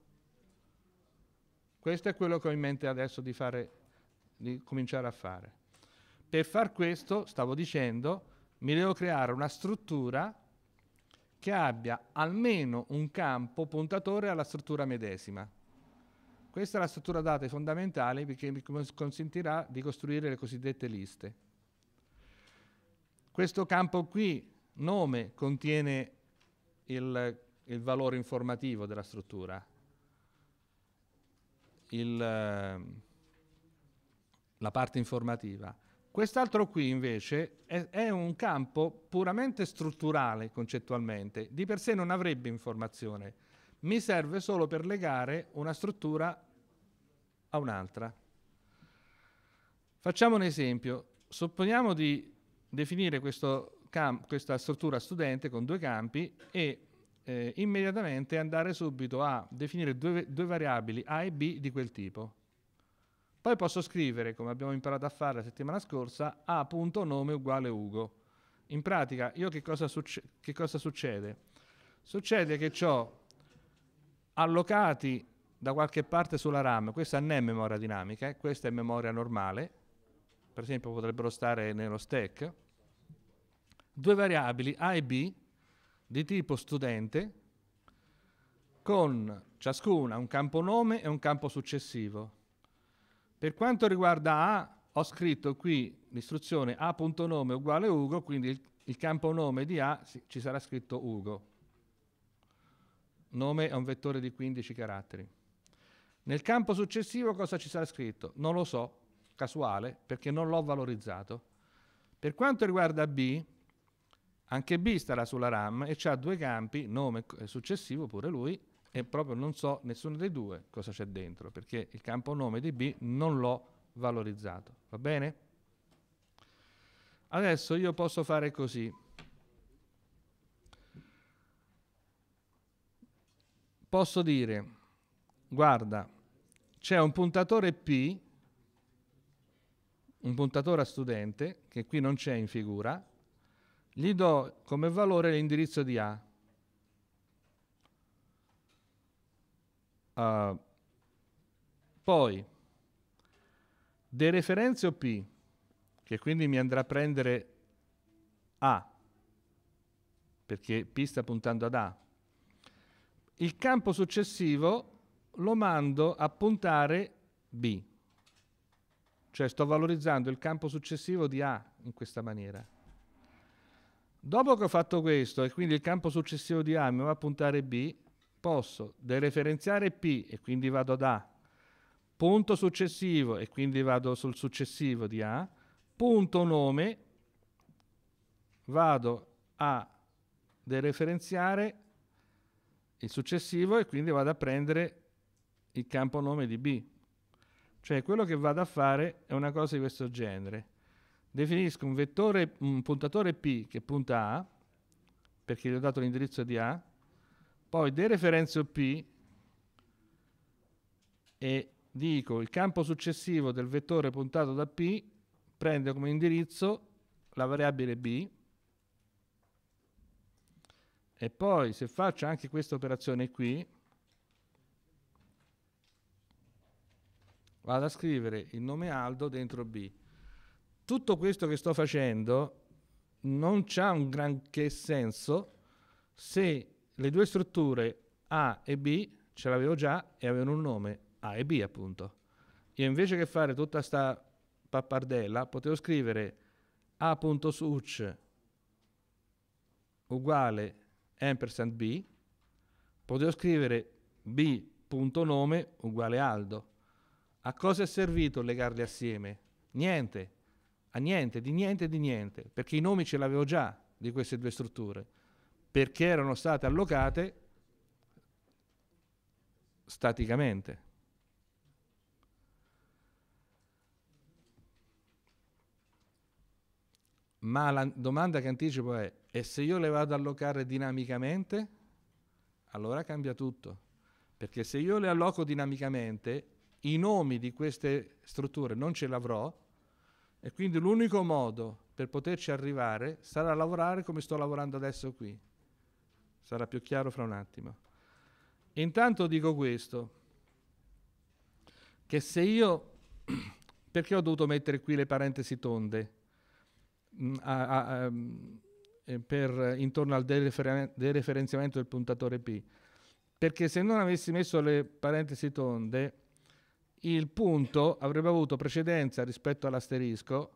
Questo è quello che ho in mente adesso di, fare, di cominciare a fare. Per far questo, stavo dicendo, mi devo creare una struttura che abbia almeno un campo puntatore alla struttura medesima. Questa è la struttura dati fondamentale che mi consentirà di costruire le cosiddette liste. Questo campo qui, nome, contiene il, il valore informativo della struttura. Il, la parte informativa. Quest'altro qui invece è, è, un campo puramente strutturale concettualmente, di per sé non avrebbe informazione, mi serve solo per legare una struttura a un'altra. Facciamo un esempio. Supponiamo di definire camp- questa struttura studente con due campi e eh, immediatamente andare subito a definire due, due variabili A e B di quel tipo. Poi posso scrivere, come abbiamo imparato a fare la settimana scorsa, a.nome uguale Ugo. In pratica, io che cosa, succe- che cosa succede? Succede che ho allocati da qualche parte sulla RAM, questa non è memoria dinamica, eh? questa è memoria normale, per esempio potrebbero stare nello stack, due variabili A e B di tipo studente con ciascuna un campo nome e un campo successivo. Per quanto riguarda A, ho scritto qui l'istruzione A.nome uguale Ugo, quindi il, il campo nome di A ci sarà scritto Ugo. Nome è un vettore di 15 caratteri. Nel campo successivo cosa ci sarà scritto? Non lo so, casuale, perché non l'ho valorizzato. Per quanto riguarda B, anche B starà sulla RAM e ha due campi, nome successivo pure lui, e proprio non so nessuno dei due cosa c'è dentro, perché il campo nome di B non l'ho valorizzato. Va bene? Adesso io posso fare così. Posso dire, guarda, c'è un puntatore P, un puntatore a studente, che qui non c'è in figura, gli do come valore l'indirizzo di A. Uh, poi, dereferenzio P, che quindi mi andrà a prendere A, perché P sta puntando ad A. Il campo successivo lo mando a puntare B. Cioè sto valorizzando il campo successivo di A in questa maniera. Dopo che ho fatto questo e quindi il campo successivo di A mi va a puntare B, posso dereferenziare P e quindi vado ad A, punto successivo e quindi vado sul successivo di A, punto nome, vado a dereferenziare il successivo e quindi vado a prendere il campo nome di B. Cioè quello che vado a fare è una cosa di questo genere. Definisco un vettore, un puntatore P che punta A, perché gli ho dato l'indirizzo di A, poi dereferenzo P e dico il campo successivo del vettore puntato da P prende come indirizzo la variabile B e poi se faccio anche questa operazione qui vado a scrivere il nome Aldo dentro B. Tutto questo che sto facendo non ha un granché senso se le due strutture A e B ce l'avevo già e avevano un nome A e B appunto. Io invece che fare tutta sta pappardella potevo scrivere a.such uguale ampersand b, potevo scrivere b.nome uguale Aldo a cosa è servito legarli assieme? Niente, a niente, di niente, di niente, perché i nomi ce l'avevo già di queste due strutture, perché erano state allocate staticamente. Ma la domanda che anticipo è, e se io le vado a allocare dinamicamente? Allora cambia tutto, perché se io le alloco dinamicamente i nomi di queste strutture non ce l'avrò e quindi l'unico modo per poterci arrivare sarà lavorare come sto lavorando adesso qui. Sarà più chiaro fra un attimo. intanto dico questo, che se io, perché ho dovuto mettere qui le parentesi tonde mm, a, a, a, ehm, eh, per, intorno al dereferenziamento del puntatore P? Perché se non avessi messo le parentesi tonde, il punto avrebbe avuto precedenza rispetto all'asterisco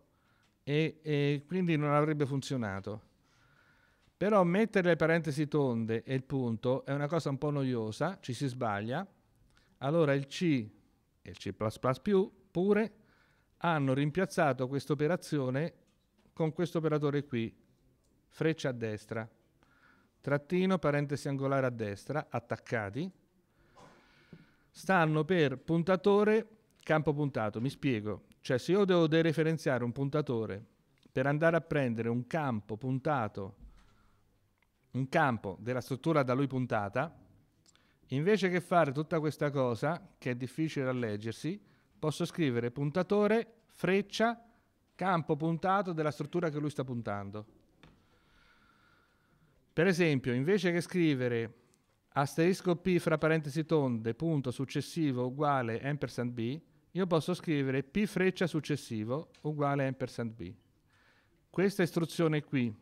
e, e quindi non avrebbe funzionato. Però mettere le parentesi tonde e il punto è una cosa un po' noiosa, ci si sbaglia. Allora il C e il C++ più pure hanno rimpiazzato questa operazione con questo operatore qui, freccia a destra, trattino, parentesi angolare a destra, attaccati, stanno per puntatore, campo puntato. Mi spiego. Cioè, se io devo dereferenziare un puntatore per andare a prendere un campo puntato, un campo della struttura da lui puntata, invece che fare tutta questa cosa, che è difficile da leggersi, posso scrivere puntatore, freccia, campo puntato della struttura che lui sta puntando. Per esempio, invece che scrivere asterisco P fra parentesi tonde, punto successivo uguale ampersand B, io posso scrivere P freccia successivo uguale ampersand B. Questa istruzione qui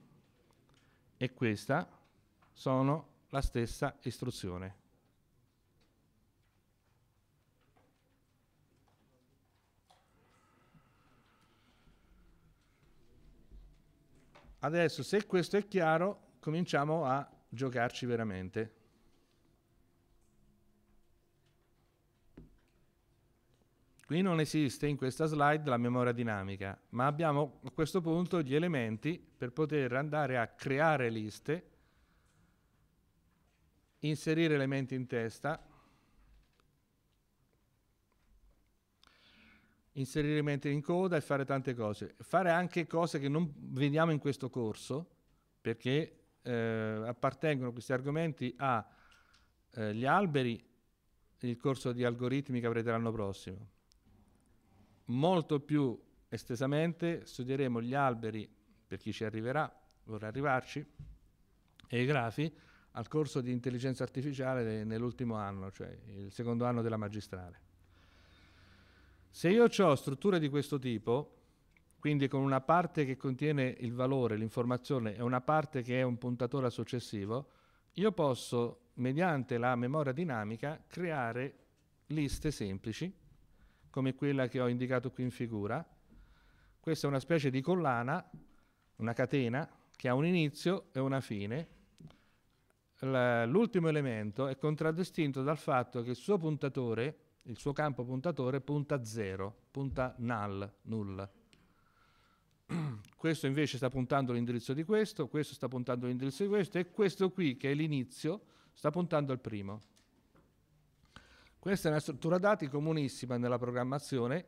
e questa sono la stessa istruzione. Adesso, se questo è chiaro, cominciamo a giocarci veramente. Qui non esiste in questa slide la memoria dinamica, ma abbiamo a questo punto gli elementi per poter andare a creare liste, inserire elementi in testa, inserire elementi in coda e fare tante cose. Fare anche cose che non vediamo in questo corso, perché eh, appartengono questi argomenti agli eh, alberi, il corso di algoritmi che avrete l'anno prossimo molto più estesamente studieremo gli alberi, per chi ci arriverà, vorrà arrivarci, e i grafi al corso di intelligenza artificiale nell'ultimo anno, cioè il secondo anno della magistrale. Se io ho strutture di questo tipo, quindi con una parte che contiene il valore, l'informazione e una parte che è un puntatore successivo, io posso, mediante la memoria dinamica, creare liste semplici come quella che ho indicato qui in figura. Questa è una specie di collana, una catena, che ha un inizio e una fine. L'ultimo elemento è contraddistinto dal fatto che il suo puntatore, il suo campo puntatore, punta a zero, punta null, null. Questo invece sta puntando l'indirizzo di questo, questo sta puntando l'indirizzo di questo e questo qui, che è l'inizio, sta puntando al primo. Questa è una struttura dati comunissima nella programmazione,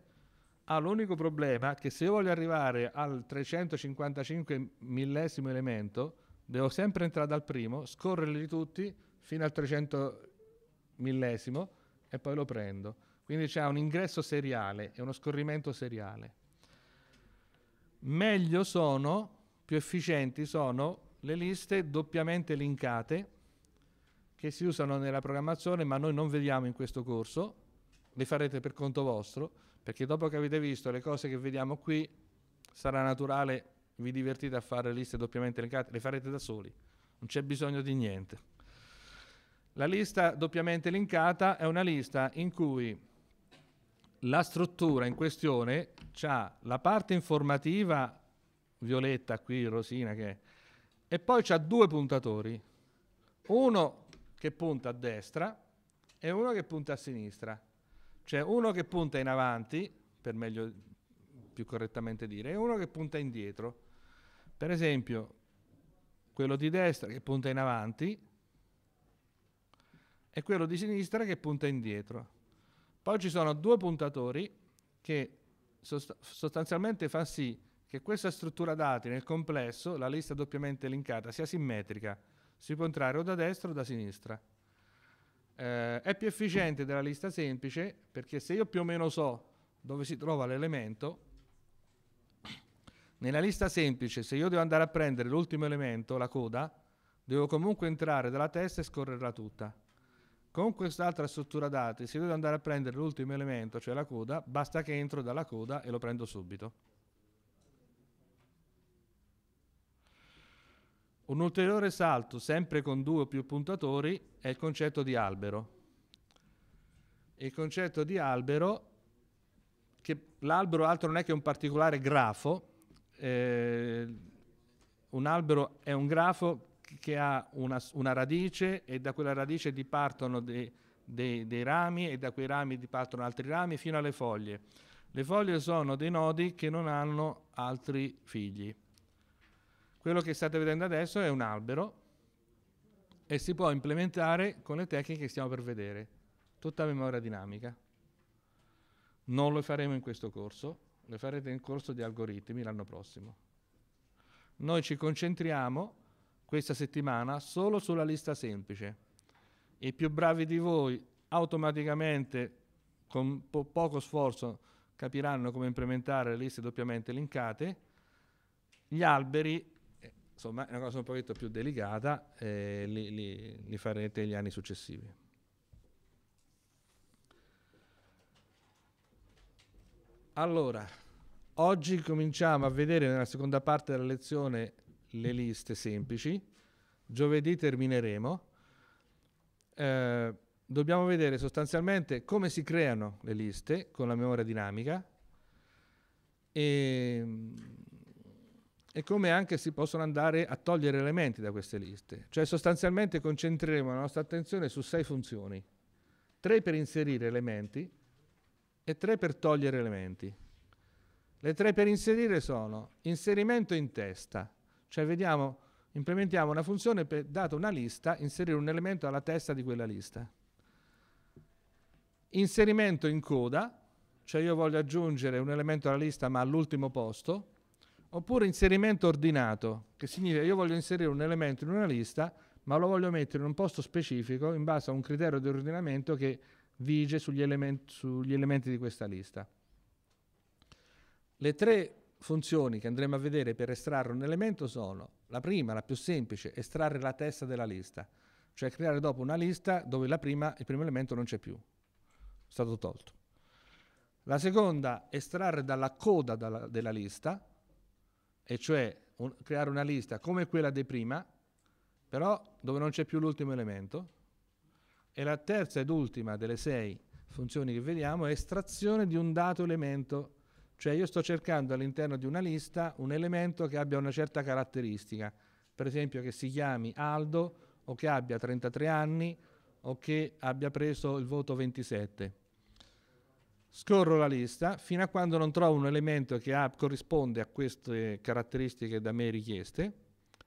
ha ah, l'unico problema che se io voglio arrivare al 355 millesimo elemento, devo sempre entrare dal primo, scorrerli tutti fino al 300 millesimo e poi lo prendo. Quindi c'è un ingresso seriale e uno scorrimento seriale. Meglio sono, più efficienti sono le liste doppiamente linkate che si usano nella programmazione ma noi non vediamo in questo corso, le farete per conto vostro, perché dopo che avete visto le cose che vediamo qui sarà naturale, vi divertite a fare liste doppiamente elencate, le farete da soli, non c'è bisogno di niente. La lista doppiamente linkata è una lista in cui la struttura in questione ha la parte informativa violetta qui, rosina che è, e poi c'ha due puntatori. Uno che punta a destra e uno che punta a sinistra. C'è cioè, uno che punta in avanti, per meglio più correttamente dire, e uno che punta indietro. Per esempio, quello di destra che punta in avanti e quello di sinistra che punta indietro. Poi ci sono due puntatori che sost- sostanzialmente fanno sì che questa struttura dati nel complesso, la lista doppiamente linkata, sia simmetrica si può entrare o da destra o da sinistra. Eh, è più efficiente della lista semplice perché se io più o meno so dove si trova l'elemento, nella lista semplice se io devo andare a prendere l'ultimo elemento, la coda, devo comunque entrare dalla testa e scorrerla tutta. Con quest'altra struttura dati, se io devo andare a prendere l'ultimo elemento, cioè la coda, basta che entro dalla coda e lo prendo subito. Un ulteriore salto, sempre con due o più puntatori, è il concetto di albero. Il concetto di albero, che l'albero altro non è che un particolare grafo, eh, un albero è un grafo che ha una, una radice e da quella radice dipartono dei, dei, dei rami e da quei rami dipartono altri rami fino alle foglie. Le foglie sono dei nodi che non hanno altri figli. Quello che state vedendo adesso è un albero e si può implementare con le tecniche che stiamo per vedere, tutta memoria dinamica. Non lo faremo in questo corso, lo farete nel corso di algoritmi l'anno prossimo. Noi ci concentriamo questa settimana solo sulla lista semplice. I più bravi di voi automaticamente, con po poco sforzo, capiranno come implementare le liste doppiamente linkate. Gli alberi insomma è una cosa un po' più delicata, e li, li, li, farete negli anni successivi. Allora, oggi cominciamo a vedere nella seconda parte della lezione le liste semplici, giovedì termineremo, eh, dobbiamo vedere sostanzialmente come si creano le liste con la memoria dinamica e e come anche si possono andare a togliere elementi da queste liste. Cioè sostanzialmente concentreremo la nostra attenzione su sei funzioni, tre per inserire elementi e tre per togliere elementi. Le tre per inserire sono inserimento in testa, cioè vediamo, implementiamo una funzione per, data una lista, inserire un elemento alla testa di quella lista. Inserimento in coda, cioè io voglio aggiungere un elemento alla lista ma all'ultimo posto, Oppure inserimento ordinato, che significa io voglio inserire un elemento in una lista, ma lo voglio mettere in un posto specifico in base a un criterio di ordinamento che vige sugli, element sugli elementi di questa lista. Le tre funzioni che andremo a vedere per estrarre un elemento sono la prima, la più semplice, estrarre la testa della lista, cioè creare dopo una lista dove prima, il primo elemento non c'è più, è stato tolto. La seconda, estrarre dalla coda dalla, della lista, e cioè un, creare una lista come quella di prima, però dove non c'è più l'ultimo elemento. E la terza ed ultima delle sei funzioni che vediamo è estrazione di un dato elemento, cioè io sto cercando all'interno di una lista un elemento che abbia una certa caratteristica, per esempio che si chiami Aldo o che abbia 33 anni o che abbia preso il voto 27. Scorro la lista fino a quando non trovo un elemento che ha, corrisponde a queste caratteristiche da me richieste.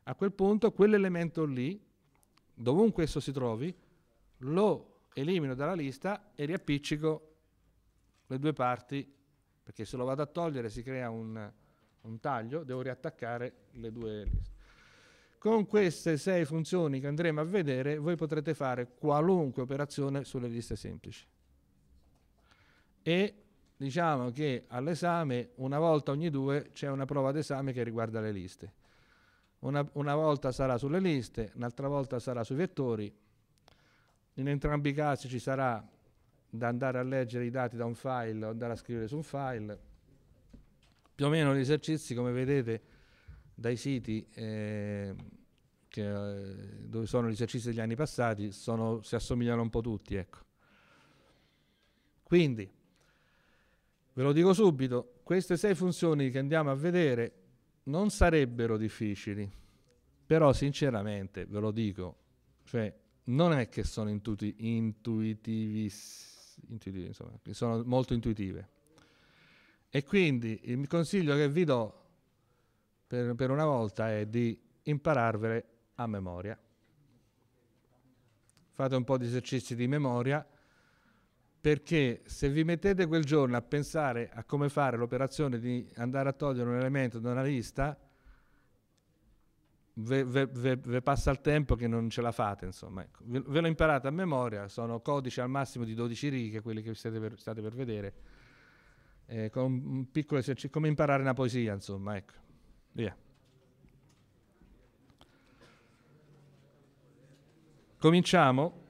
A quel punto quell'elemento lì, dovunque esso si trovi, lo elimino dalla lista e riappiccico le due parti, perché se lo vado a togliere si crea un, un taglio, devo riattaccare le due liste. Con queste sei funzioni che andremo a vedere voi potrete fare qualunque operazione sulle liste semplici e diciamo che all'esame una volta ogni due c'è una prova d'esame che riguarda le liste. Una, una volta sarà sulle liste, un'altra volta sarà sui vettori. In entrambi i casi ci sarà da andare a leggere i dati da un file o andare a scrivere su un file. Più o meno gli esercizi, come vedete dai siti eh, che, eh, dove sono gli esercizi degli anni passati, sono, si assomigliano un po' tutti. Ecco. Quindi, Ve lo dico subito, queste sei funzioni che andiamo a vedere non sarebbero difficili, però sinceramente ve lo dico, cioè non è che sono intuiti, intuitivi, intuitivi insomma, sono molto intuitive. E quindi il consiglio che vi do per, per una volta è di impararvele a memoria. Fate un po' di esercizi di memoria perché se vi mettete quel giorno a pensare a come fare l'operazione di andare a togliere un elemento da una lista, vi passa il tempo che non ce la fate, insomma. Ecco. Ve, ve l'ho imparata a memoria, sono codici al massimo di 12 righe, quelli che per, state per vedere, eh, con un piccolo esercizio, come imparare una poesia, insomma, ecco. Via. Cominciamo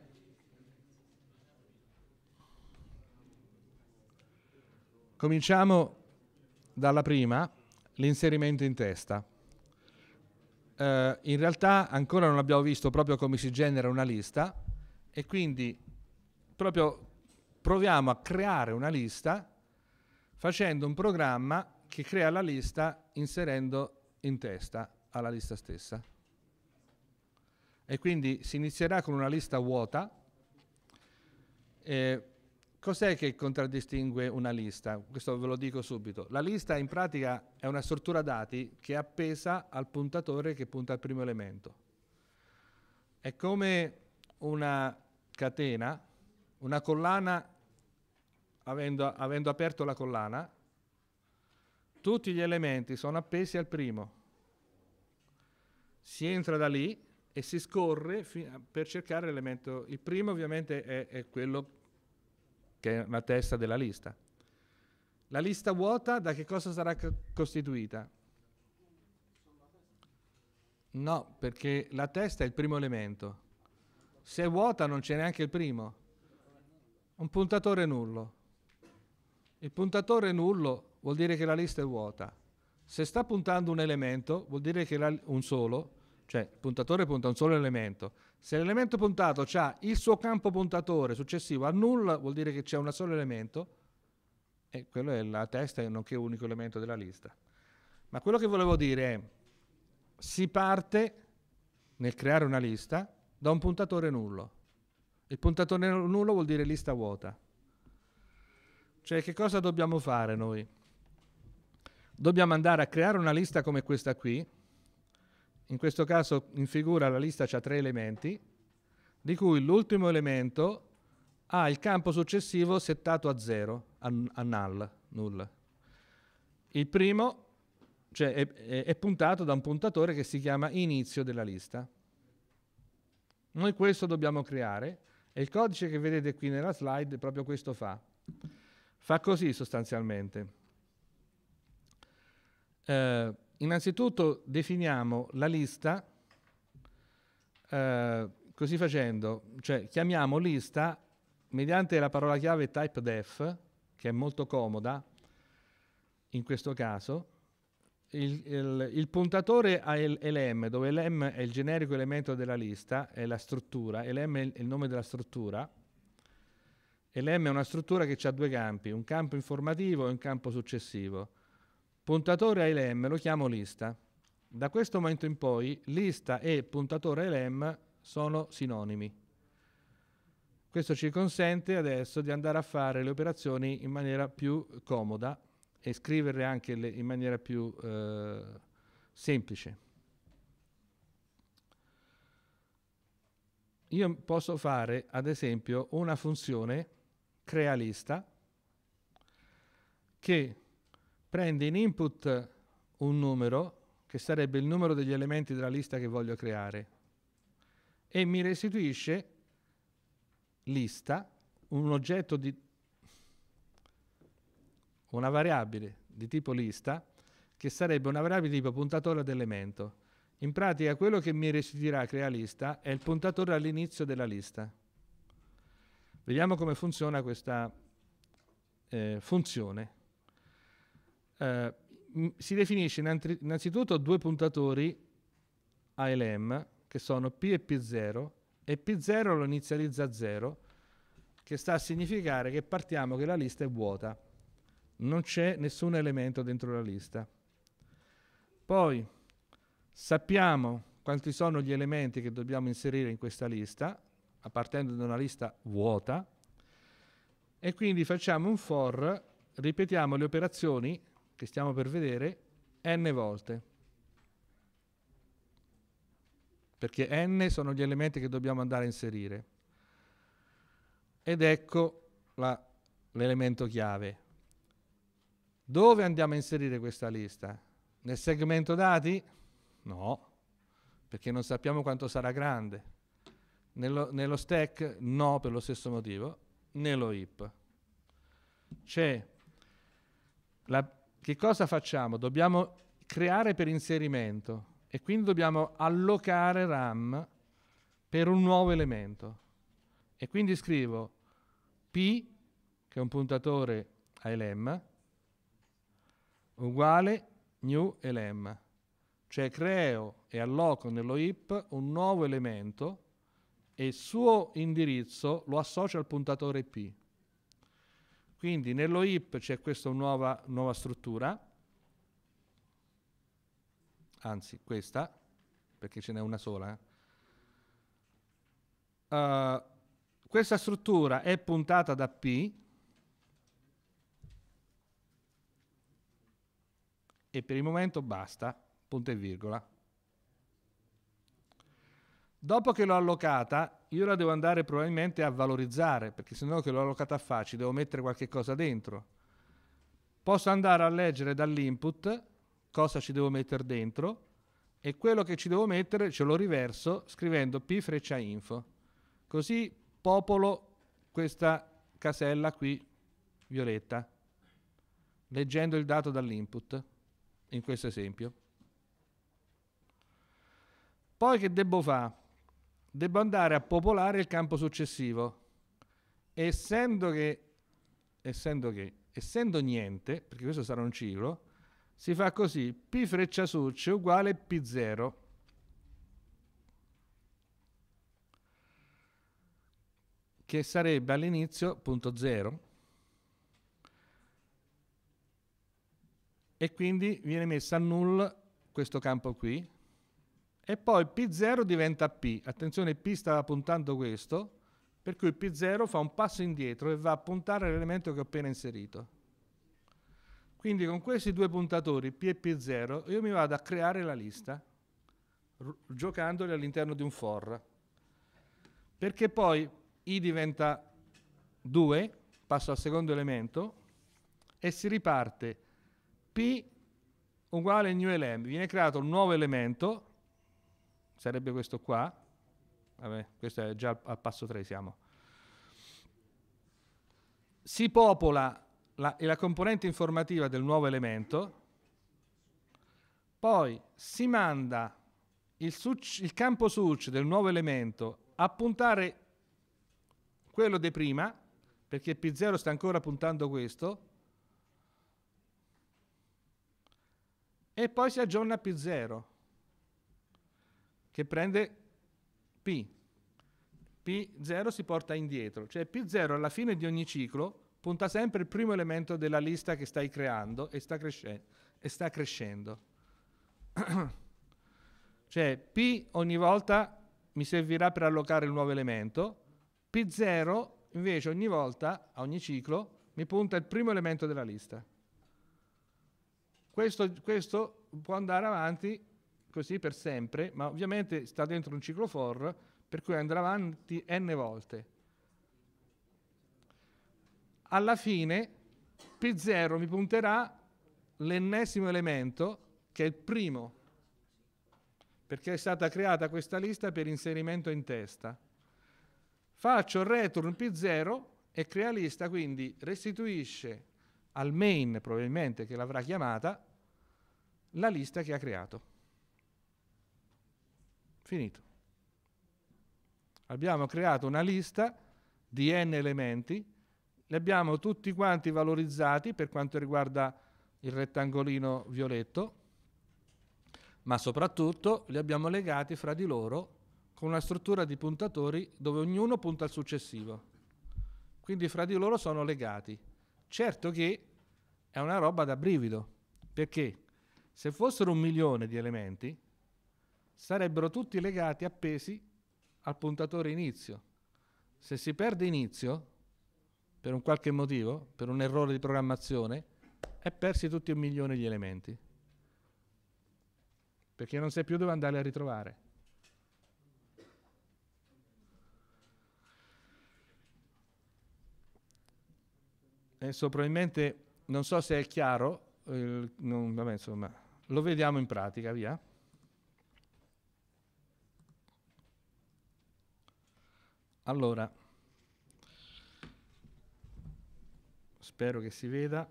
Cominciamo dalla prima, l'inserimento in testa. Eh, in realtà ancora non abbiamo visto proprio come si genera una lista e quindi proprio proviamo a creare una lista facendo un programma che crea la lista inserendo in testa alla lista stessa. E quindi si inizierà con una lista vuota. Eh, Cos'è che contraddistingue una lista? Questo ve lo dico subito. La lista in pratica è una struttura dati che è appesa al puntatore che punta al primo elemento. È come una catena, una collana, avendo, avendo aperto la collana, tutti gli elementi sono appesi al primo. Si entra da lì e si scorre per cercare l'elemento. Il primo ovviamente è, è quello che è la testa della lista. La lista vuota da che cosa sarà costituita? No, perché la testa è il primo elemento. Se è vuota non c'è neanche il primo. Un puntatore nullo. Il puntatore nullo vuol dire che la lista è vuota. Se sta puntando un elemento, vuol dire che la, un solo, cioè, il puntatore punta un solo elemento. Se l'elemento puntato ha il suo campo puntatore successivo a nulla, vuol dire che c'è un solo elemento, e quello è la testa, e nonché unico elemento della lista. Ma quello che volevo dire è, si parte nel creare una lista da un puntatore nullo. Il puntatore nullo vuol dire lista vuota. Cioè che cosa dobbiamo fare noi? Dobbiamo andare a creare una lista come questa qui, in questo caso in figura la lista ha tre elementi, di cui l'ultimo elemento ha il campo successivo settato a zero, a, a null, null. Il primo cioè, è, è, è puntato da un puntatore che si chiama inizio della lista. Noi questo dobbiamo creare e il codice che vedete qui nella slide proprio questo fa. Fa così sostanzialmente. Eh, innanzitutto definiamo la lista, eh, così facendo, cioè chiamiamo lista mediante la parola chiave type def, che è molto comoda in questo caso, il, il, il puntatore ha il, l'm, dove l'm è il generico elemento della lista, è la struttura, l'm è il nome della struttura, l'm è una struttura che ha due campi, un campo informativo e un campo successivo. Puntatore ALM lo chiamo lista. Da questo momento in poi lista e puntatore ALM sono sinonimi. Questo ci consente adesso di andare a fare le operazioni in maniera più comoda e scriverle anche in maniera più eh, semplice. Io posso fare, ad esempio, una funzione crea lista che prende in input un numero, che sarebbe il numero degli elementi della lista che voglio creare, e mi restituisce lista, un oggetto di una variabile di tipo lista, che sarebbe una variabile di tipo puntatore ad elemento. In pratica quello che mi restituirà crea lista è il puntatore all'inizio della lista. Vediamo come funziona questa eh, funzione. Eh, si definisce innanzitutto due puntatori ALM che sono P e P0 e P0 lo inizializza a 0 che sta a significare che partiamo che la lista è vuota non c'è nessun elemento dentro la lista poi sappiamo quanti sono gli elementi che dobbiamo inserire in questa lista partendo da una lista vuota e quindi facciamo un for ripetiamo le operazioni che stiamo per vedere n volte. Perché n sono gli elementi che dobbiamo andare a inserire. Ed ecco l'elemento chiave. Dove andiamo a inserire questa lista? Nel segmento dati? No, perché non sappiamo quanto sarà grande. Nello, nello stack? No, per lo stesso motivo. Nello heap. C'è la che cosa facciamo? Dobbiamo creare per inserimento e quindi dobbiamo allocare RAM per un nuovo elemento. E quindi scrivo P, che è un puntatore a LM, uguale new LM. Cioè creo e alloco nello IP un nuovo elemento e il suo indirizzo lo associo al puntatore P. Quindi nello IP c'è questa nuova, nuova struttura, anzi questa, perché ce n'è una sola. Eh. Uh, questa struttura è puntata da P, e per il momento basta, punto e virgola. Dopo che l'ho allocata, io la devo andare probabilmente a valorizzare, perché se no che l'ho allocata a facile, devo mettere qualche cosa dentro. Posso andare a leggere dall'input cosa ci devo mettere dentro e quello che ci devo mettere ce lo riverso scrivendo p freccia info. Così popolo questa casella qui violetta, leggendo il dato dall'input, in questo esempio. Poi che devo fare? debba andare a popolare il campo successivo. Essendo che, essendo che, essendo niente, perché questo sarà un ciclo, si fa così, P freccia succe uguale P0. che sarebbe all'inizio punto 0 e quindi viene messa a null questo campo qui e poi P0 diventa P. Attenzione, P stava puntando questo, per cui P0 fa un passo indietro e va a puntare l'elemento che ho appena inserito. Quindi con questi due puntatori, P e P0, io mi vado a creare la lista, giocandoli all'interno di un for. Perché poi I diventa 2, passo al secondo elemento, e si riparte P uguale new element. Viene creato un nuovo elemento, sarebbe questo qua, Vabbè, questo è già al, passo 3 siamo. Si popola la, la componente informativa del nuovo elemento, poi si manda il, suc, il campo search del nuovo elemento a puntare quello di prima, perché P0 sta ancora puntando questo, e poi si aggiorna P0 che prende P. P0 si porta indietro, cioè P0 alla fine di ogni ciclo punta sempre il primo elemento della lista che stai creando e sta, cresce e sta crescendo. cioè P ogni volta mi servirà per allocare il nuovo elemento, P0 invece ogni volta, a ogni ciclo, mi punta il primo elemento della lista. Questo, questo può andare avanti così per sempre, ma ovviamente sta dentro un ciclo for per cui andrà avanti n volte. Alla fine P0 mi punterà l'ennesimo elemento che è il primo, perché è stata creata questa lista per inserimento in testa. Faccio return P0 e crea lista, quindi restituisce al main, probabilmente che l'avrà chiamata, la lista che ha creato. Finito. Abbiamo creato una lista di n elementi, li abbiamo tutti quanti valorizzati per quanto riguarda il rettangolino violetto, ma soprattutto li abbiamo legati fra di loro con una struttura di puntatori dove ognuno punta al successivo. Quindi fra di loro sono legati. Certo che è una roba da brivido, perché se fossero un milione di elementi, sarebbero tutti legati, appesi al puntatore inizio. Se si perde inizio, per un qualche motivo, per un errore di programmazione, è persi tutti un milione di elementi. Perché non sai più dove andare a ritrovare. Adesso probabilmente, non so se è chiaro, eh, non, vabbè, insomma, lo vediamo in pratica, via. Allora, spero che si veda.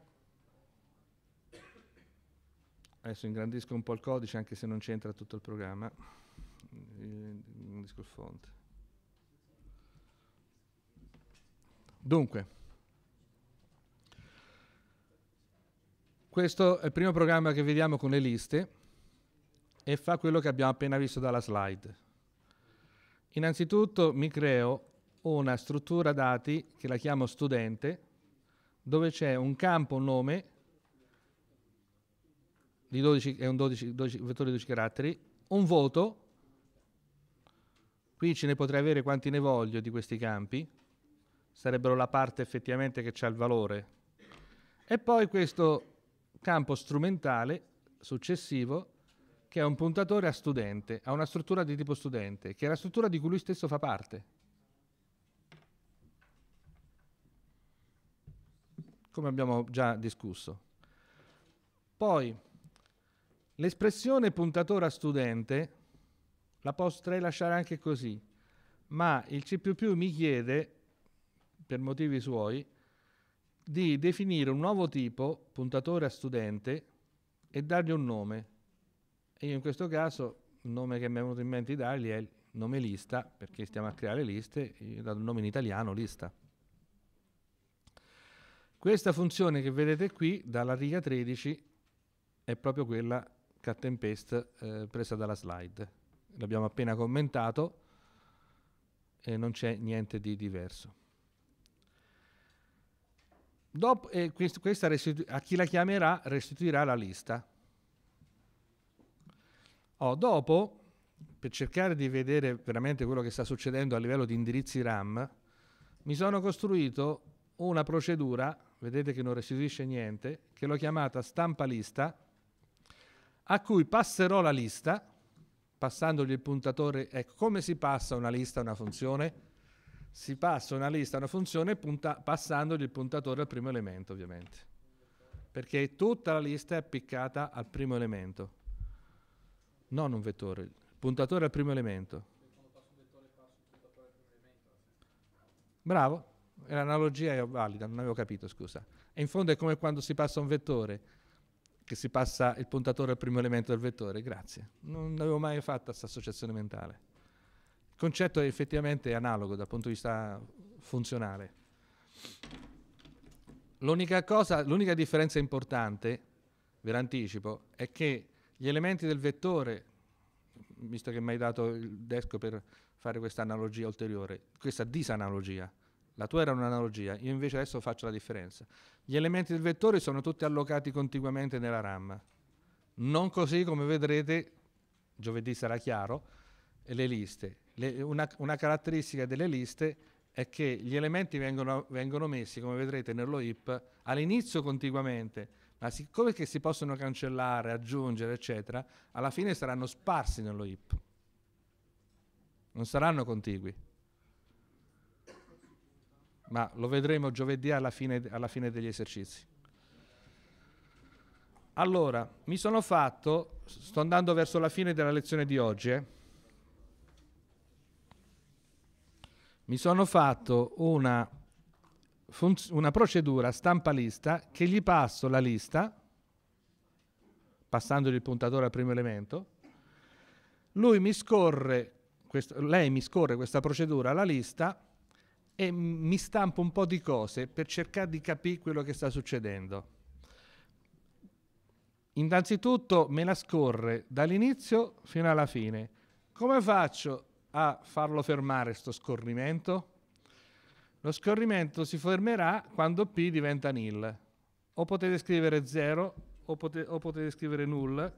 Adesso ingrandisco un po' il codice anche se non c'entra tutto il programma. Ingrandisco il font. Dunque, questo è il primo programma che vediamo con le liste e fa quello che abbiamo appena visto dalla slide. Innanzitutto mi creo una struttura dati che la chiamo studente, dove c'è un campo nome, di 12, è un 12, 12, vettore di 12 caratteri, un voto, qui ce ne potrei avere quanti ne voglio di questi campi, sarebbero la parte effettivamente che ha il valore, e poi questo campo strumentale successivo che è un puntatore a studente, ha una struttura di tipo studente, che è la struttura di cui lui stesso fa parte. come abbiamo già discusso. Poi l'espressione puntatore a studente la potrei lasciare anche così, ma il C++ mi chiede, per motivi suoi, di definire un nuovo tipo, puntatore a studente, e dargli un nome. E io in questo caso il nome che mi è venuto in mente di dargli è il nome lista, perché stiamo a creare liste, io ho dato un nome in italiano, lista. Questa funzione che vedete qui dalla riga 13 è proprio quella cut and paste eh, presa dalla slide. L'abbiamo appena commentato e non c'è niente di diverso. Dopo, eh, quest questa a chi la chiamerà restituirà la lista. Oh, dopo, per cercare di vedere veramente quello che sta succedendo a livello di indirizzi RAM, mi sono costruito una procedura vedete che non restituisce niente, che l'ho chiamata stampa lista, a cui passerò la lista, passandogli il puntatore, ecco, come si passa una lista a una funzione? Si passa una lista a una funzione punta, passandogli il puntatore al primo elemento, ovviamente, perché tutta la lista è appiccata al primo elemento, non un vettore, il puntatore al primo elemento. Bravo, l'analogia è valida, non avevo capito, scusa. E in fondo è come quando si passa un vettore, che si passa il puntatore al primo elemento del vettore, grazie. Non avevo mai fatto questa associazione mentale. Il concetto è effettivamente analogo dal punto di vista funzionale. L'unica cosa, l'unica differenza importante, ve l'anticipo, è che gli elementi del vettore, visto che mi hai dato il desco per fare questa analogia ulteriore, questa disanalogia, la tua era un'analogia, io invece adesso faccio la differenza. Gli elementi del vettore sono tutti allocati contiguamente nella RAM. Non così come vedrete, giovedì sarà chiaro, le liste. Le, una, una, caratteristica delle liste è che gli elementi vengono, vengono messi, come vedrete nello IP, all'inizio contiguamente, ma siccome che si possono cancellare, aggiungere, eccetera, alla fine saranno sparsi nello IP. Non saranno contigui ma lo vedremo giovedì alla fine, alla fine degli esercizi. Allora, mi sono fatto, sto andando verso la fine della lezione di oggi, eh. mi sono fatto una, una procedura lista che gli passo la lista, passandogli il puntatore al primo elemento, lui mi scorre, questo, lei mi scorre questa procedura la lista, e mi stampo un po' di cose per cercare di capire quello che sta succedendo. Innanzitutto me la scorre dall'inizio fino alla fine. Come faccio a farlo fermare sto scorrimento? Lo scorrimento si fermerà quando P diventa nil. O potete scrivere 0 o, pote- o, potete scrivere null.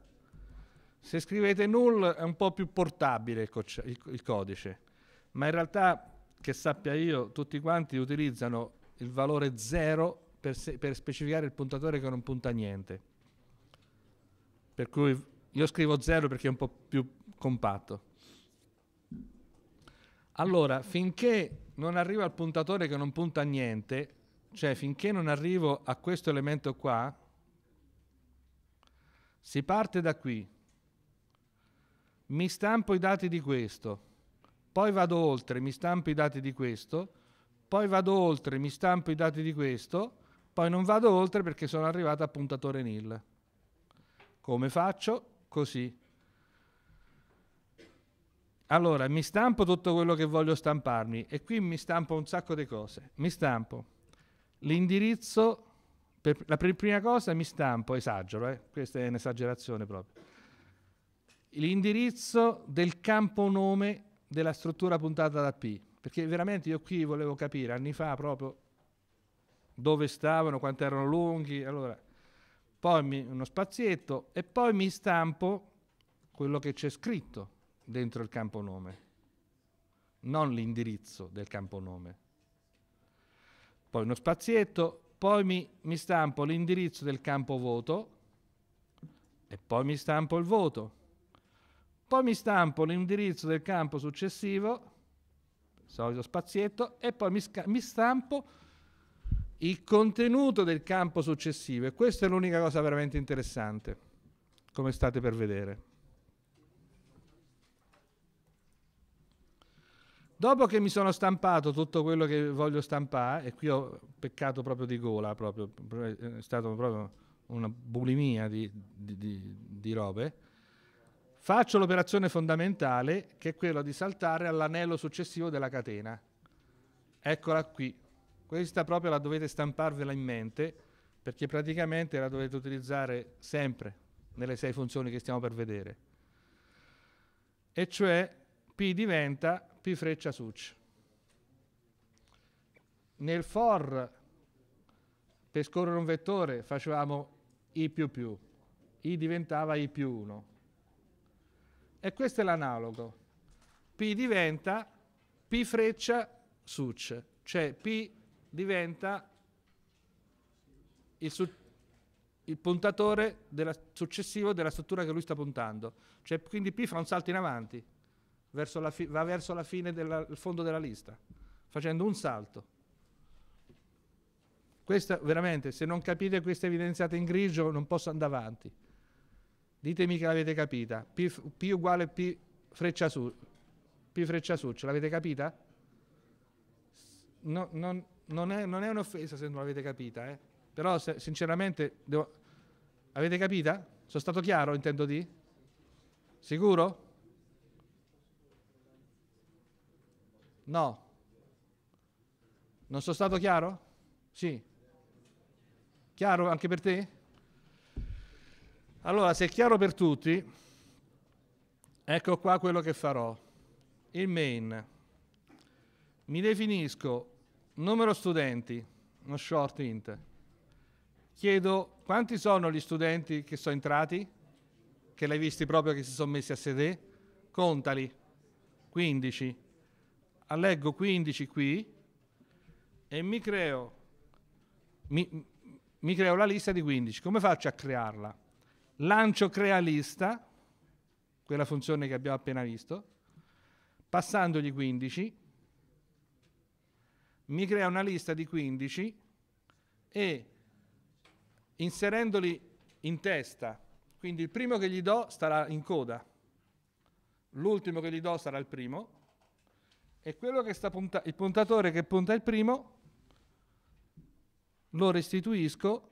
Se scrivete null è un po' più portabile il, co- il codice, ma in realtà che sappia io, tutti quanti utilizzano il valore 0 per, se, per specificare il puntatore che non punta niente. Per cui io scrivo 0 perché è un po' più compatto. Allora, finché non arrivo al puntatore che non punta a niente, cioè finché non arrivo a questo elemento qua, si parte da qui. Mi stampo i dati di questo poi vado oltre, mi stampo i dati di questo, poi vado oltre, mi stampo i dati di questo, poi non vado oltre perché sono arrivato a puntatore nil. Come faccio? Così. Allora, mi stampo tutto quello che voglio stamparmi e qui mi stampo un sacco di cose. Mi stampo l'indirizzo, per, la prima cosa mi stampo, esagero, eh, questa è un'esagerazione proprio, l'indirizzo del campo nome della struttura puntata da P, perché veramente io qui volevo capire anni fa proprio dove stavano, quanto erano lunghi, allora poi mi, uno spazietto e poi mi stampo quello che c'è scritto dentro il campo nome, non l'indirizzo del campo nome. Poi uno spazietto, poi mi, mi stampo l'indirizzo del campo voto e poi mi stampo il voto. Poi mi stampo l'indirizzo del campo successivo, solito spazietto, e poi mi, mi stampo il contenuto del campo successivo. E questa è l'unica cosa veramente interessante, come state per vedere. Dopo che mi sono stampato tutto quello che voglio stampare, e qui ho peccato proprio di gola, proprio, è stata proprio una bulimia di, di, di, di robe, Faccio l'operazione fondamentale che è quella di saltare all'anello successivo della catena. Eccola qui. Questa proprio la dovete stamparvela in mente perché praticamente la dovete utilizzare sempre nelle sei funzioni che stiamo per vedere. E cioè P diventa P freccia suc. Nel for per scorrere un vettore facevamo I più più, I diventava I più 1 e questo è l'analogo. P diventa P freccia suc, cioè P diventa il, su- il puntatore della successivo della struttura che lui sta puntando. Cioè, quindi P fa un salto in avanti, verso fi- va verso la fine del fondo della lista, facendo un salto. Questa veramente, se non capite questa evidenziata in grigio, non posso andare avanti. Ditemi che l'avete capita. P, P uguale P freccia su. P freccia su, ce l'avete capita? No, non, non, è, non, è, un'offesa se non l'avete capita, eh. Però se, sinceramente devo... Avete capita? Sono stato chiaro, intendo di? Sicuro? No. Non sono stato chiaro? Sì. Chiaro anche per te? Allora, se è chiaro per tutti, ecco qua quello che farò. Il main. Mi definisco numero studenti, uno short int. Chiedo quanti sono gli studenti che sono entrati, che l'hai visti proprio che si sono messi a sedere, contali, 15. Alleggo 15 qui e mi creo, mi, mi creo la lista di 15. Come faccio a crearla? lancio crea lista, quella funzione che abbiamo appena visto, passandogli 15, mi crea una lista di 15 e inserendoli in testa, quindi il primo che gli do starà in coda, l'ultimo che gli do sarà il primo, e quello che sta punta- il puntatore che punta il primo lo restituisco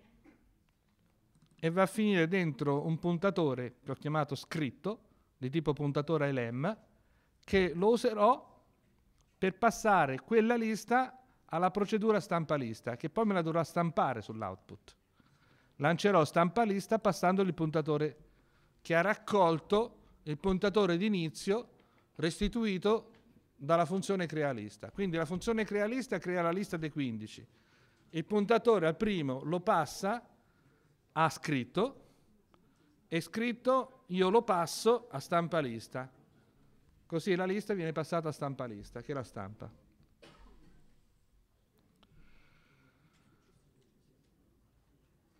e va a finire dentro un puntatore che ho chiamato scritto, di tipo puntatore LM, che lo userò per passare quella lista alla procedura stampa lista, che poi me la dovrà stampare sull'output. Lancerò stampa lista passando il puntatore che ha raccolto il puntatore d'inizio restituito dalla funzione crea lista. Quindi la funzione crea lista crea la lista dei 15. Il puntatore al primo lo passa ha scritto, è scritto io lo passo a stampa lista. Così la lista viene passata a stampa lista, che la stampa.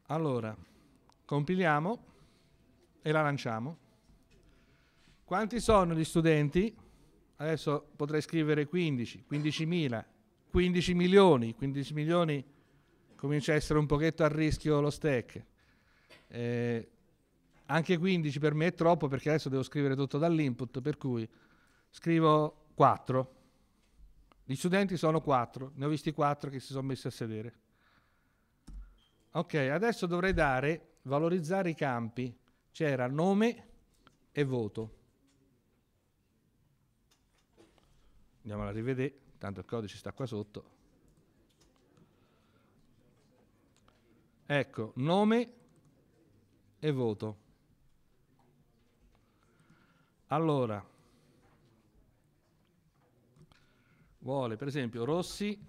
Allora, compiliamo e la lanciamo. Quanti sono gli studenti? Adesso potrei scrivere 15, 15.000, 15 milioni, 15 milioni comincia a essere un pochetto a rischio lo stack. Eh, anche 15 per me è troppo perché adesso devo scrivere tutto dall'input, per cui scrivo 4. Gli studenti sono 4, ne ho visti 4 che si sono messi a sedere. Ok, adesso dovrei dare, valorizzare i campi. C'era nome e voto. Andiamo a rivedere, tanto il codice sta qua sotto. Ecco, nome e voto. Allora, vuole per esempio Rossi,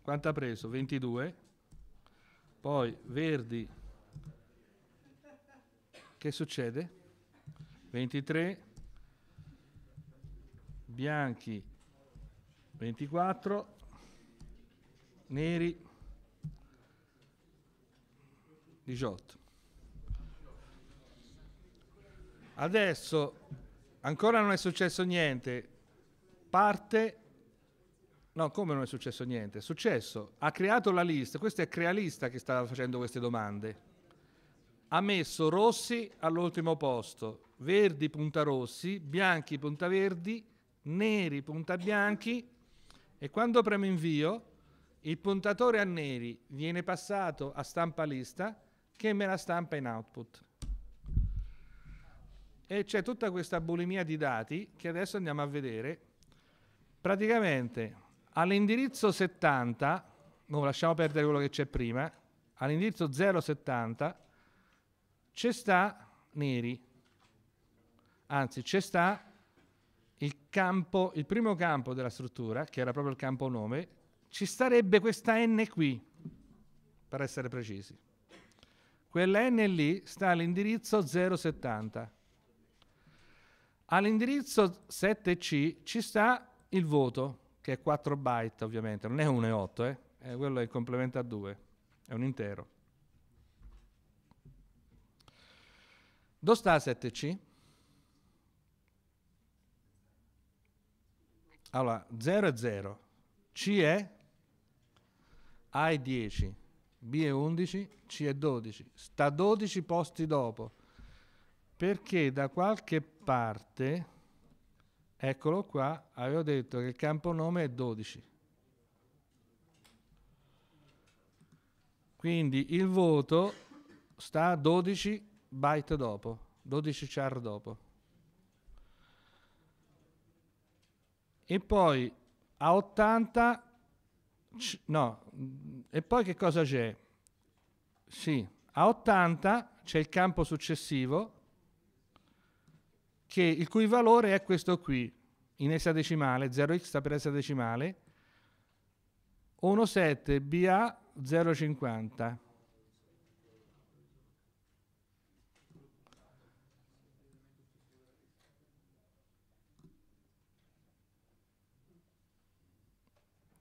quanto ha preso? 22, poi Verdi, che succede? 23, Bianchi 24, Neri 18. Adesso ancora non è successo niente. Parte No, come non è successo niente? È successo. Ha creato la lista, questo è Crealista che stava facendo queste domande. Ha messo Rossi all'ultimo posto, Verdi punta Rossi, Bianchi punta Verdi, Neri punta Bianchi e quando premo invio il puntatore a Neri viene passato a stampa lista che me la stampa in output e c'è tutta questa bulimia di dati che adesso andiamo a vedere. Praticamente all'indirizzo 70, no, lasciamo perdere quello che c'è prima, all'indirizzo 070 c'è sta Neri, anzi c'è sta il, campo, il primo campo della struttura, che era proprio il campo nome, ci starebbe questa n qui, per essere precisi. Quella n lì sta all'indirizzo 070. All'indirizzo 7C ci sta il voto, che è 4 byte ovviamente, non è 1 e 8, eh? quello è il complemento a 2, è un intero. Dove sta 7C? Allora, 0 è 0, C è A è 10, B è 11, C è 12, sta 12 posti dopo, perché da qualche parte parte, eccolo qua, avevo detto che il campo nome è 12. Quindi il voto sta 12 byte dopo, 12 char dopo. E poi a 80 no, e poi che cosa c'è? Sì, a 80 c'è il campo successivo che il cui valore è questo qui, in esadecimale, 0x sta per esadecimale, 17BA050.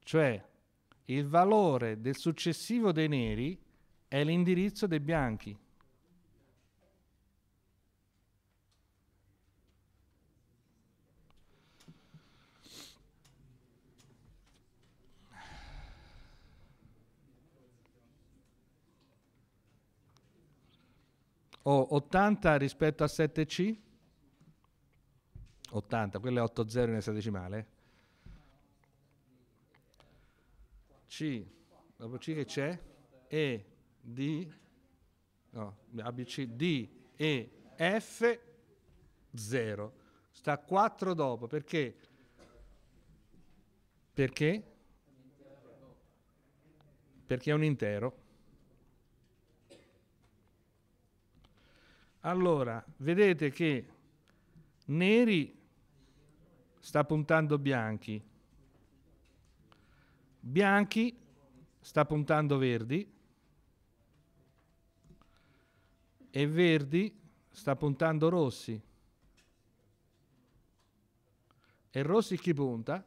Cioè, il valore del successivo dei neri è l'indirizzo dei bianchi. o 80 rispetto a 7C? 80, quello è 8 0 in esadecimale. C, dopo C che c'è? E, D, no, ABC, D, E, F, 0. Sta 4 dopo, perché? Perché? Perché è un intero. Allora, vedete che neri sta puntando bianchi, bianchi sta puntando verdi e verdi sta puntando rossi. E rossi chi punta?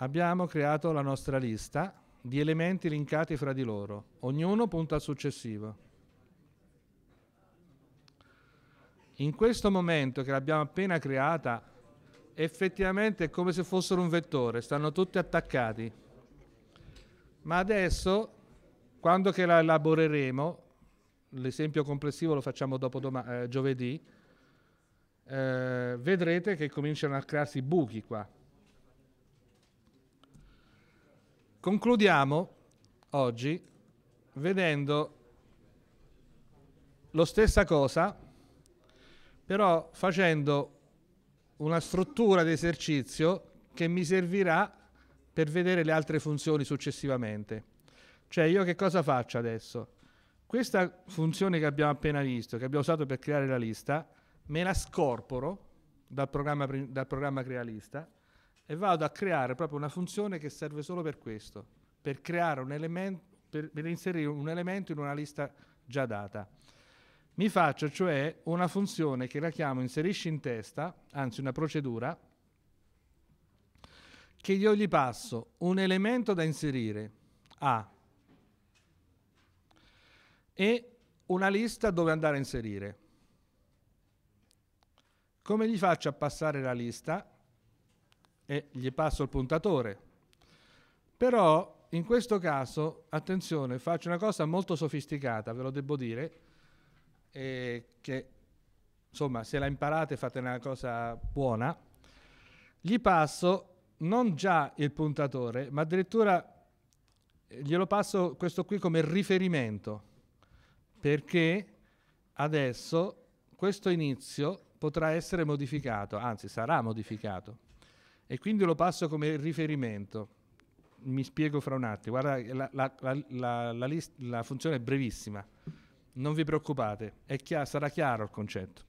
abbiamo creato la nostra lista di elementi linkati fra di loro. Ognuno punta al successivo. In questo momento che l'abbiamo appena creata, effettivamente è come se fossero un vettore, stanno tutti attaccati. Ma adesso, quando che la elaboreremo, l'esempio complessivo lo facciamo dopo doma- eh, giovedì, eh, vedrete che cominciano a crearsi buchi qua Concludiamo oggi vedendo lo stessa cosa, però facendo una struttura di esercizio che mi servirà per vedere le altre funzioni successivamente. Cioè io che cosa faccio adesso? Questa funzione che abbiamo appena visto, che abbiamo usato per creare la lista, me la scorporo dal programma, dal programma crea lista e vado a creare proprio una funzione che serve solo per questo, per, un element, per, per inserire un elemento in una lista già data. Mi faccio cioè una funzione che la chiamo inserisci in testa, anzi una procedura, che io gli passo un elemento da inserire A e una lista dove andare a inserire. Come gli faccio a passare la lista? e gli passo il puntatore. Però in questo caso, attenzione, faccio una cosa molto sofisticata, ve lo devo dire, eh, che insomma se la imparate fate una cosa buona. Gli passo non già il puntatore, ma addirittura eh, glielo passo questo qui come riferimento, perché adesso questo inizio potrà essere modificato, anzi sarà modificato e quindi lo passo come riferimento. Mi spiego fra un attimo. Guarda, la, la, la, list, la funzione è brevissima. Non vi preoccupate, chiaro, sarà chiaro il concetto.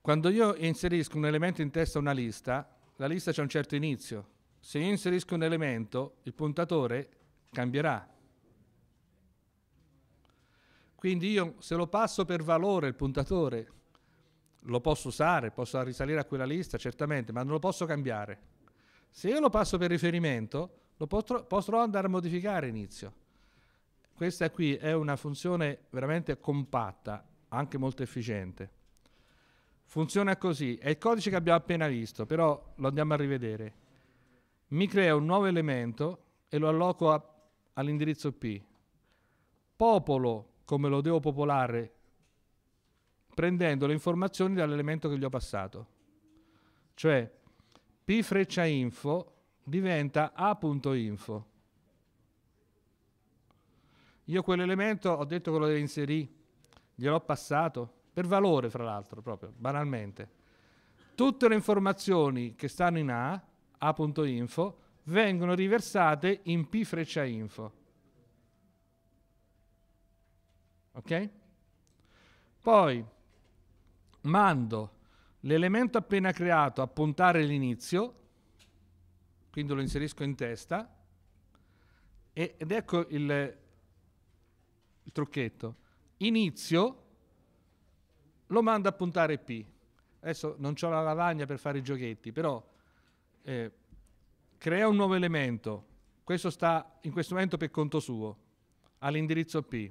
Quando io inserisco un elemento in testa a una lista, la lista c'è un certo inizio. Se io inserisco un elemento, il puntatore cambierà. Quindi io se lo passo per valore il puntatore lo posso usare, posso risalire a quella lista, certamente, ma non lo posso cambiare. Se io lo passo per riferimento, lo potrò, potrò andare a modificare inizio. Questa qui è una funzione veramente compatta, anche molto efficiente. Funziona così, è il codice che abbiamo appena visto, però lo andiamo a rivedere. Mi crea un nuovo elemento e lo alloco all'indirizzo P. Popolo, come lo devo popolare, prendendo le informazioni dall'elemento che gli ho passato. Cioè p freccia info diventa a.info. Io quell'elemento ho detto che lo devo inserire, gliel'ho passato, per valore fra l'altro, proprio, banalmente. Tutte le informazioni che stanno in A, A.info, vengono riversate in P freccia info. Ok? Poi, mando l'elemento appena creato a puntare l'inizio, quindi lo inserisco in testa, e, ed ecco il, il trucchetto. Inizio lo mando a puntare P. Adesso non ho la lavagna per fare i giochetti, però eh, crea un nuovo elemento. Questo sta in questo momento per conto suo, all'indirizzo P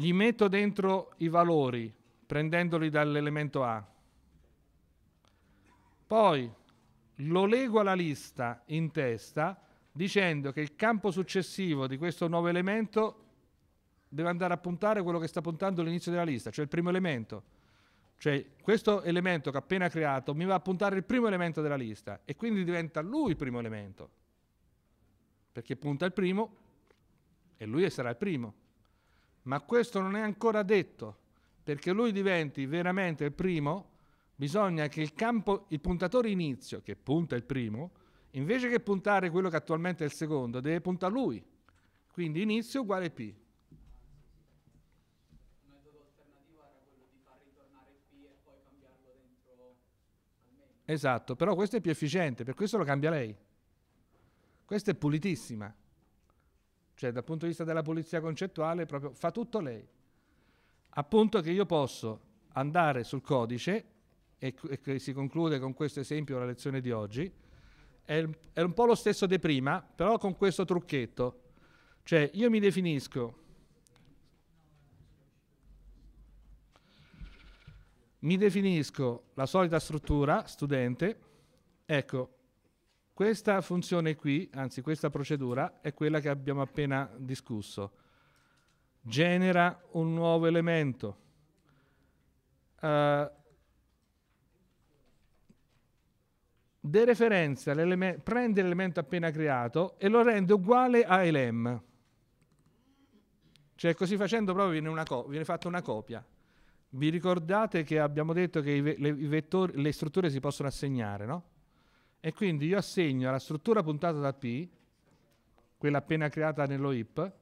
gli metto dentro i valori prendendoli dall'elemento A. Poi lo leggo alla lista in testa dicendo che il campo successivo di questo nuovo elemento deve andare a puntare quello che sta puntando all'inizio della lista, cioè il primo elemento. Cioè questo elemento che ho appena creato mi va a puntare il primo elemento della lista e quindi diventa lui il primo elemento, perché punta il primo e lui sarà il primo ma questo non è ancora detto, perché lui diventi veramente il primo, bisogna che il, campo, il puntatore inizio, che punta il primo, invece che puntare quello che attualmente è il secondo, deve puntare lui. Quindi inizio uguale P. Esatto, però questo è più efficiente, per questo lo cambia lei. Questa è pulitissima cioè dal punto di vista della pulizia concettuale, proprio fa tutto lei. Appunto che io posso andare sul codice, e, e si conclude con questo esempio la lezione di oggi, è, è un po' lo stesso di prima, però con questo trucchetto. Cioè io mi definisco, mi definisco la solita struttura studente, ecco, questa funzione qui, anzi questa procedura, è quella che abbiamo appena discusso. Genera un nuovo elemento. Uh, eh, dereferenzia, prende l'elemento appena creato e lo rende uguale a elem. Cioè così facendo proprio viene, viene fatta una copia. Vi ricordate che abbiamo detto che i ve le, i vettori, le strutture si possono assegnare, no? E quindi io assegno alla struttura puntata da P, quella appena creata nello IP,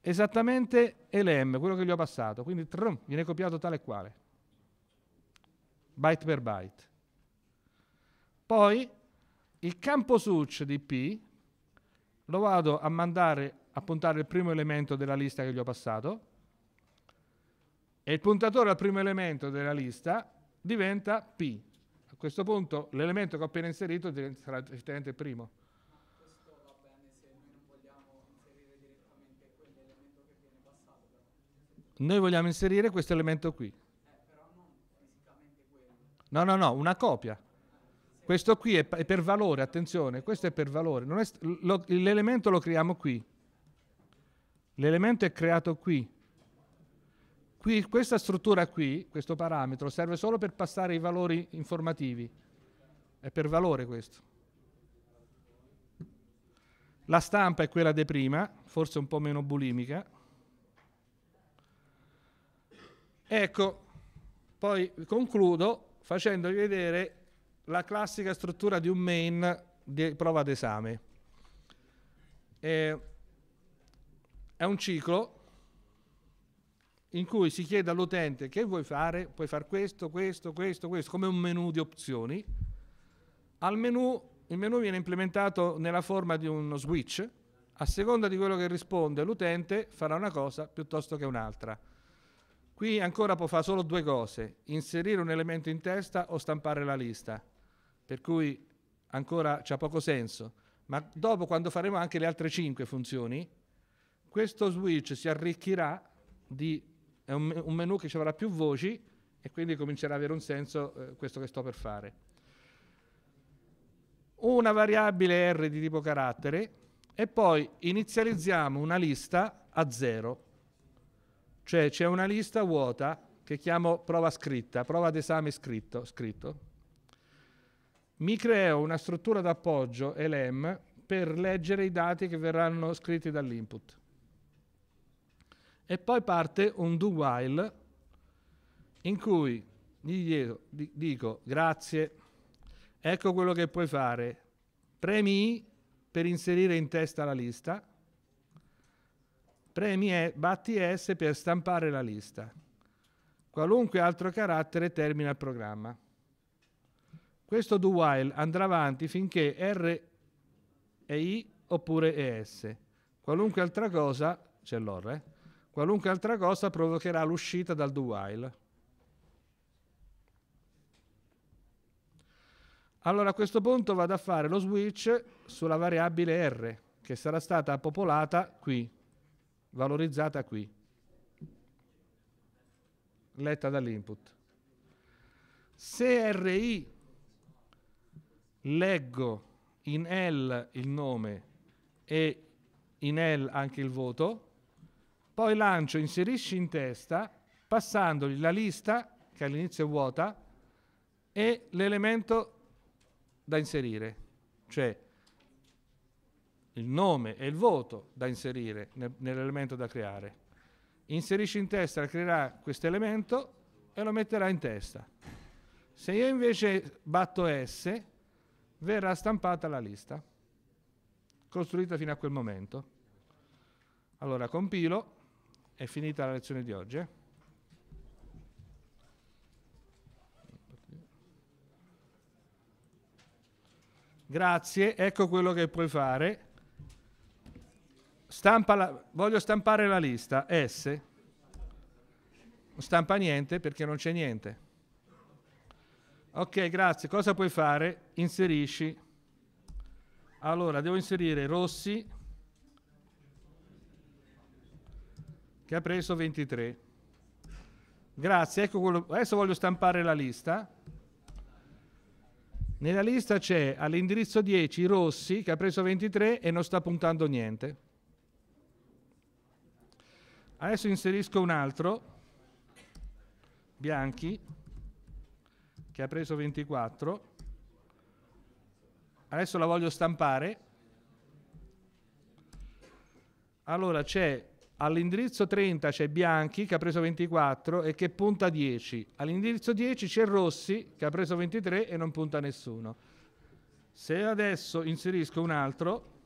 esattamente LM, quello che gli ho passato. Quindi trum, viene copiato tale e quale, byte per byte. Poi il campo switch di P lo vado a mandare a puntare il primo elemento della lista che gli ho passato e il puntatore al primo elemento della lista diventa P questo punto l'elemento che ho appena inserito sarà effettivamente il primo. Noi vogliamo inserire questo elemento qui. Eh, no, no, no, una copia. Questo qui è per valore, attenzione, questo è per valore. l'elemento lo creiamo qui. L'elemento è creato qui. Qui, questa struttura qui, questo parametro, serve solo per passare i valori informativi. È per valore questo. La stampa è quella di prima, forse un po' meno bulimica. Ecco, poi concludo facendovi vedere la classica struttura di un main di prova d'esame. è un ciclo in cui si chiede all'utente che vuoi fare, puoi fare questo, questo, questo, questo, come un menu di opzioni. Al menu, il menu viene implementato nella forma di uno switch, a seconda di quello che risponde l'utente farà una cosa piuttosto che un'altra. Qui ancora può fare solo due cose, inserire un elemento in testa o stampare la lista, per cui ancora c'è poco senso. Ma dopo, quando faremo anche le altre cinque funzioni, questo switch si arricchirà di è un, un menu che ci avrà più voci e quindi comincerà ad avere un senso eh, questo che sto per fare. Una variabile R di tipo carattere e poi inizializziamo una lista a zero, cioè c'è una lista vuota che chiamo prova scritta, prova d'esame scritto, scritto. Mi creo una struttura d'appoggio, LM, per leggere i dati che verranno scritti dall'input. E poi parte un do while in cui gli dico grazie, ecco quello che puoi fare. Premi I per inserire in testa la lista, premi e, batti S per stampare la lista. Qualunque altro carattere termina il programma. Questo do while andrà avanti finché R è I oppure ES. Qualunque altra cosa, c'è l'OR, eh? Qualunque altra cosa provocherà l'uscita dal Duwail. Allora a questo punto vado a fare lo switch sulla variabile R, che sarà stata popolata qui, valorizzata qui, letta dall'input. Se RI leggo in L il nome e in L anche il voto, poi lancio, inserisci in testa, passandogli la lista, che all'inizio è vuota, e l'elemento da inserire, cioè il nome e il voto da inserire nell'elemento da creare. Inserisci in testa, creerà questo elemento e lo metterà in testa. Se io invece batto S, verrà stampata la lista, costruita fino a quel momento. Allora compilo. È finita la lezione di oggi. Eh? Grazie, ecco quello che puoi fare. Stampa la, voglio stampare la lista S. Non stampa niente perché non c'è niente. Ok, grazie. Cosa puoi fare? Inserisci. Allora, devo inserire Rossi. che ha preso 23. Grazie, ecco quello, adesso voglio stampare la lista. Nella lista c'è all'indirizzo 10 Rossi che ha preso 23 e non sta puntando niente. Adesso inserisco un altro, Bianchi, che ha preso 24. Adesso la voglio stampare. Allora c'è All'indirizzo 30 c'è Bianchi che ha preso 24 e che punta 10. All'indirizzo 10 c'è Rossi che ha preso 23 e non punta nessuno. Se adesso inserisco un altro...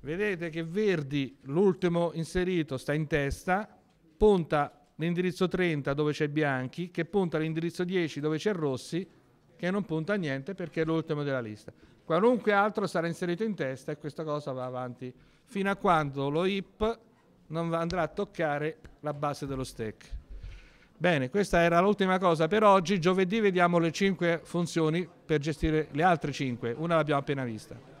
Vedete che Verdi, l'ultimo inserito, sta in testa, punta l'indirizzo 30 dove c'è Bianchi, che punta l'indirizzo 10 dove c'è Rossi, che non punta niente perché è l'ultimo della lista. Qualunque altro sarà inserito in testa e questa cosa va avanti fino a quando lo hip non andrà a toccare la base dello stack. Bene, questa era l'ultima cosa per oggi. Giovedì vediamo le 5 funzioni per gestire le altre 5. Una l'abbiamo appena vista.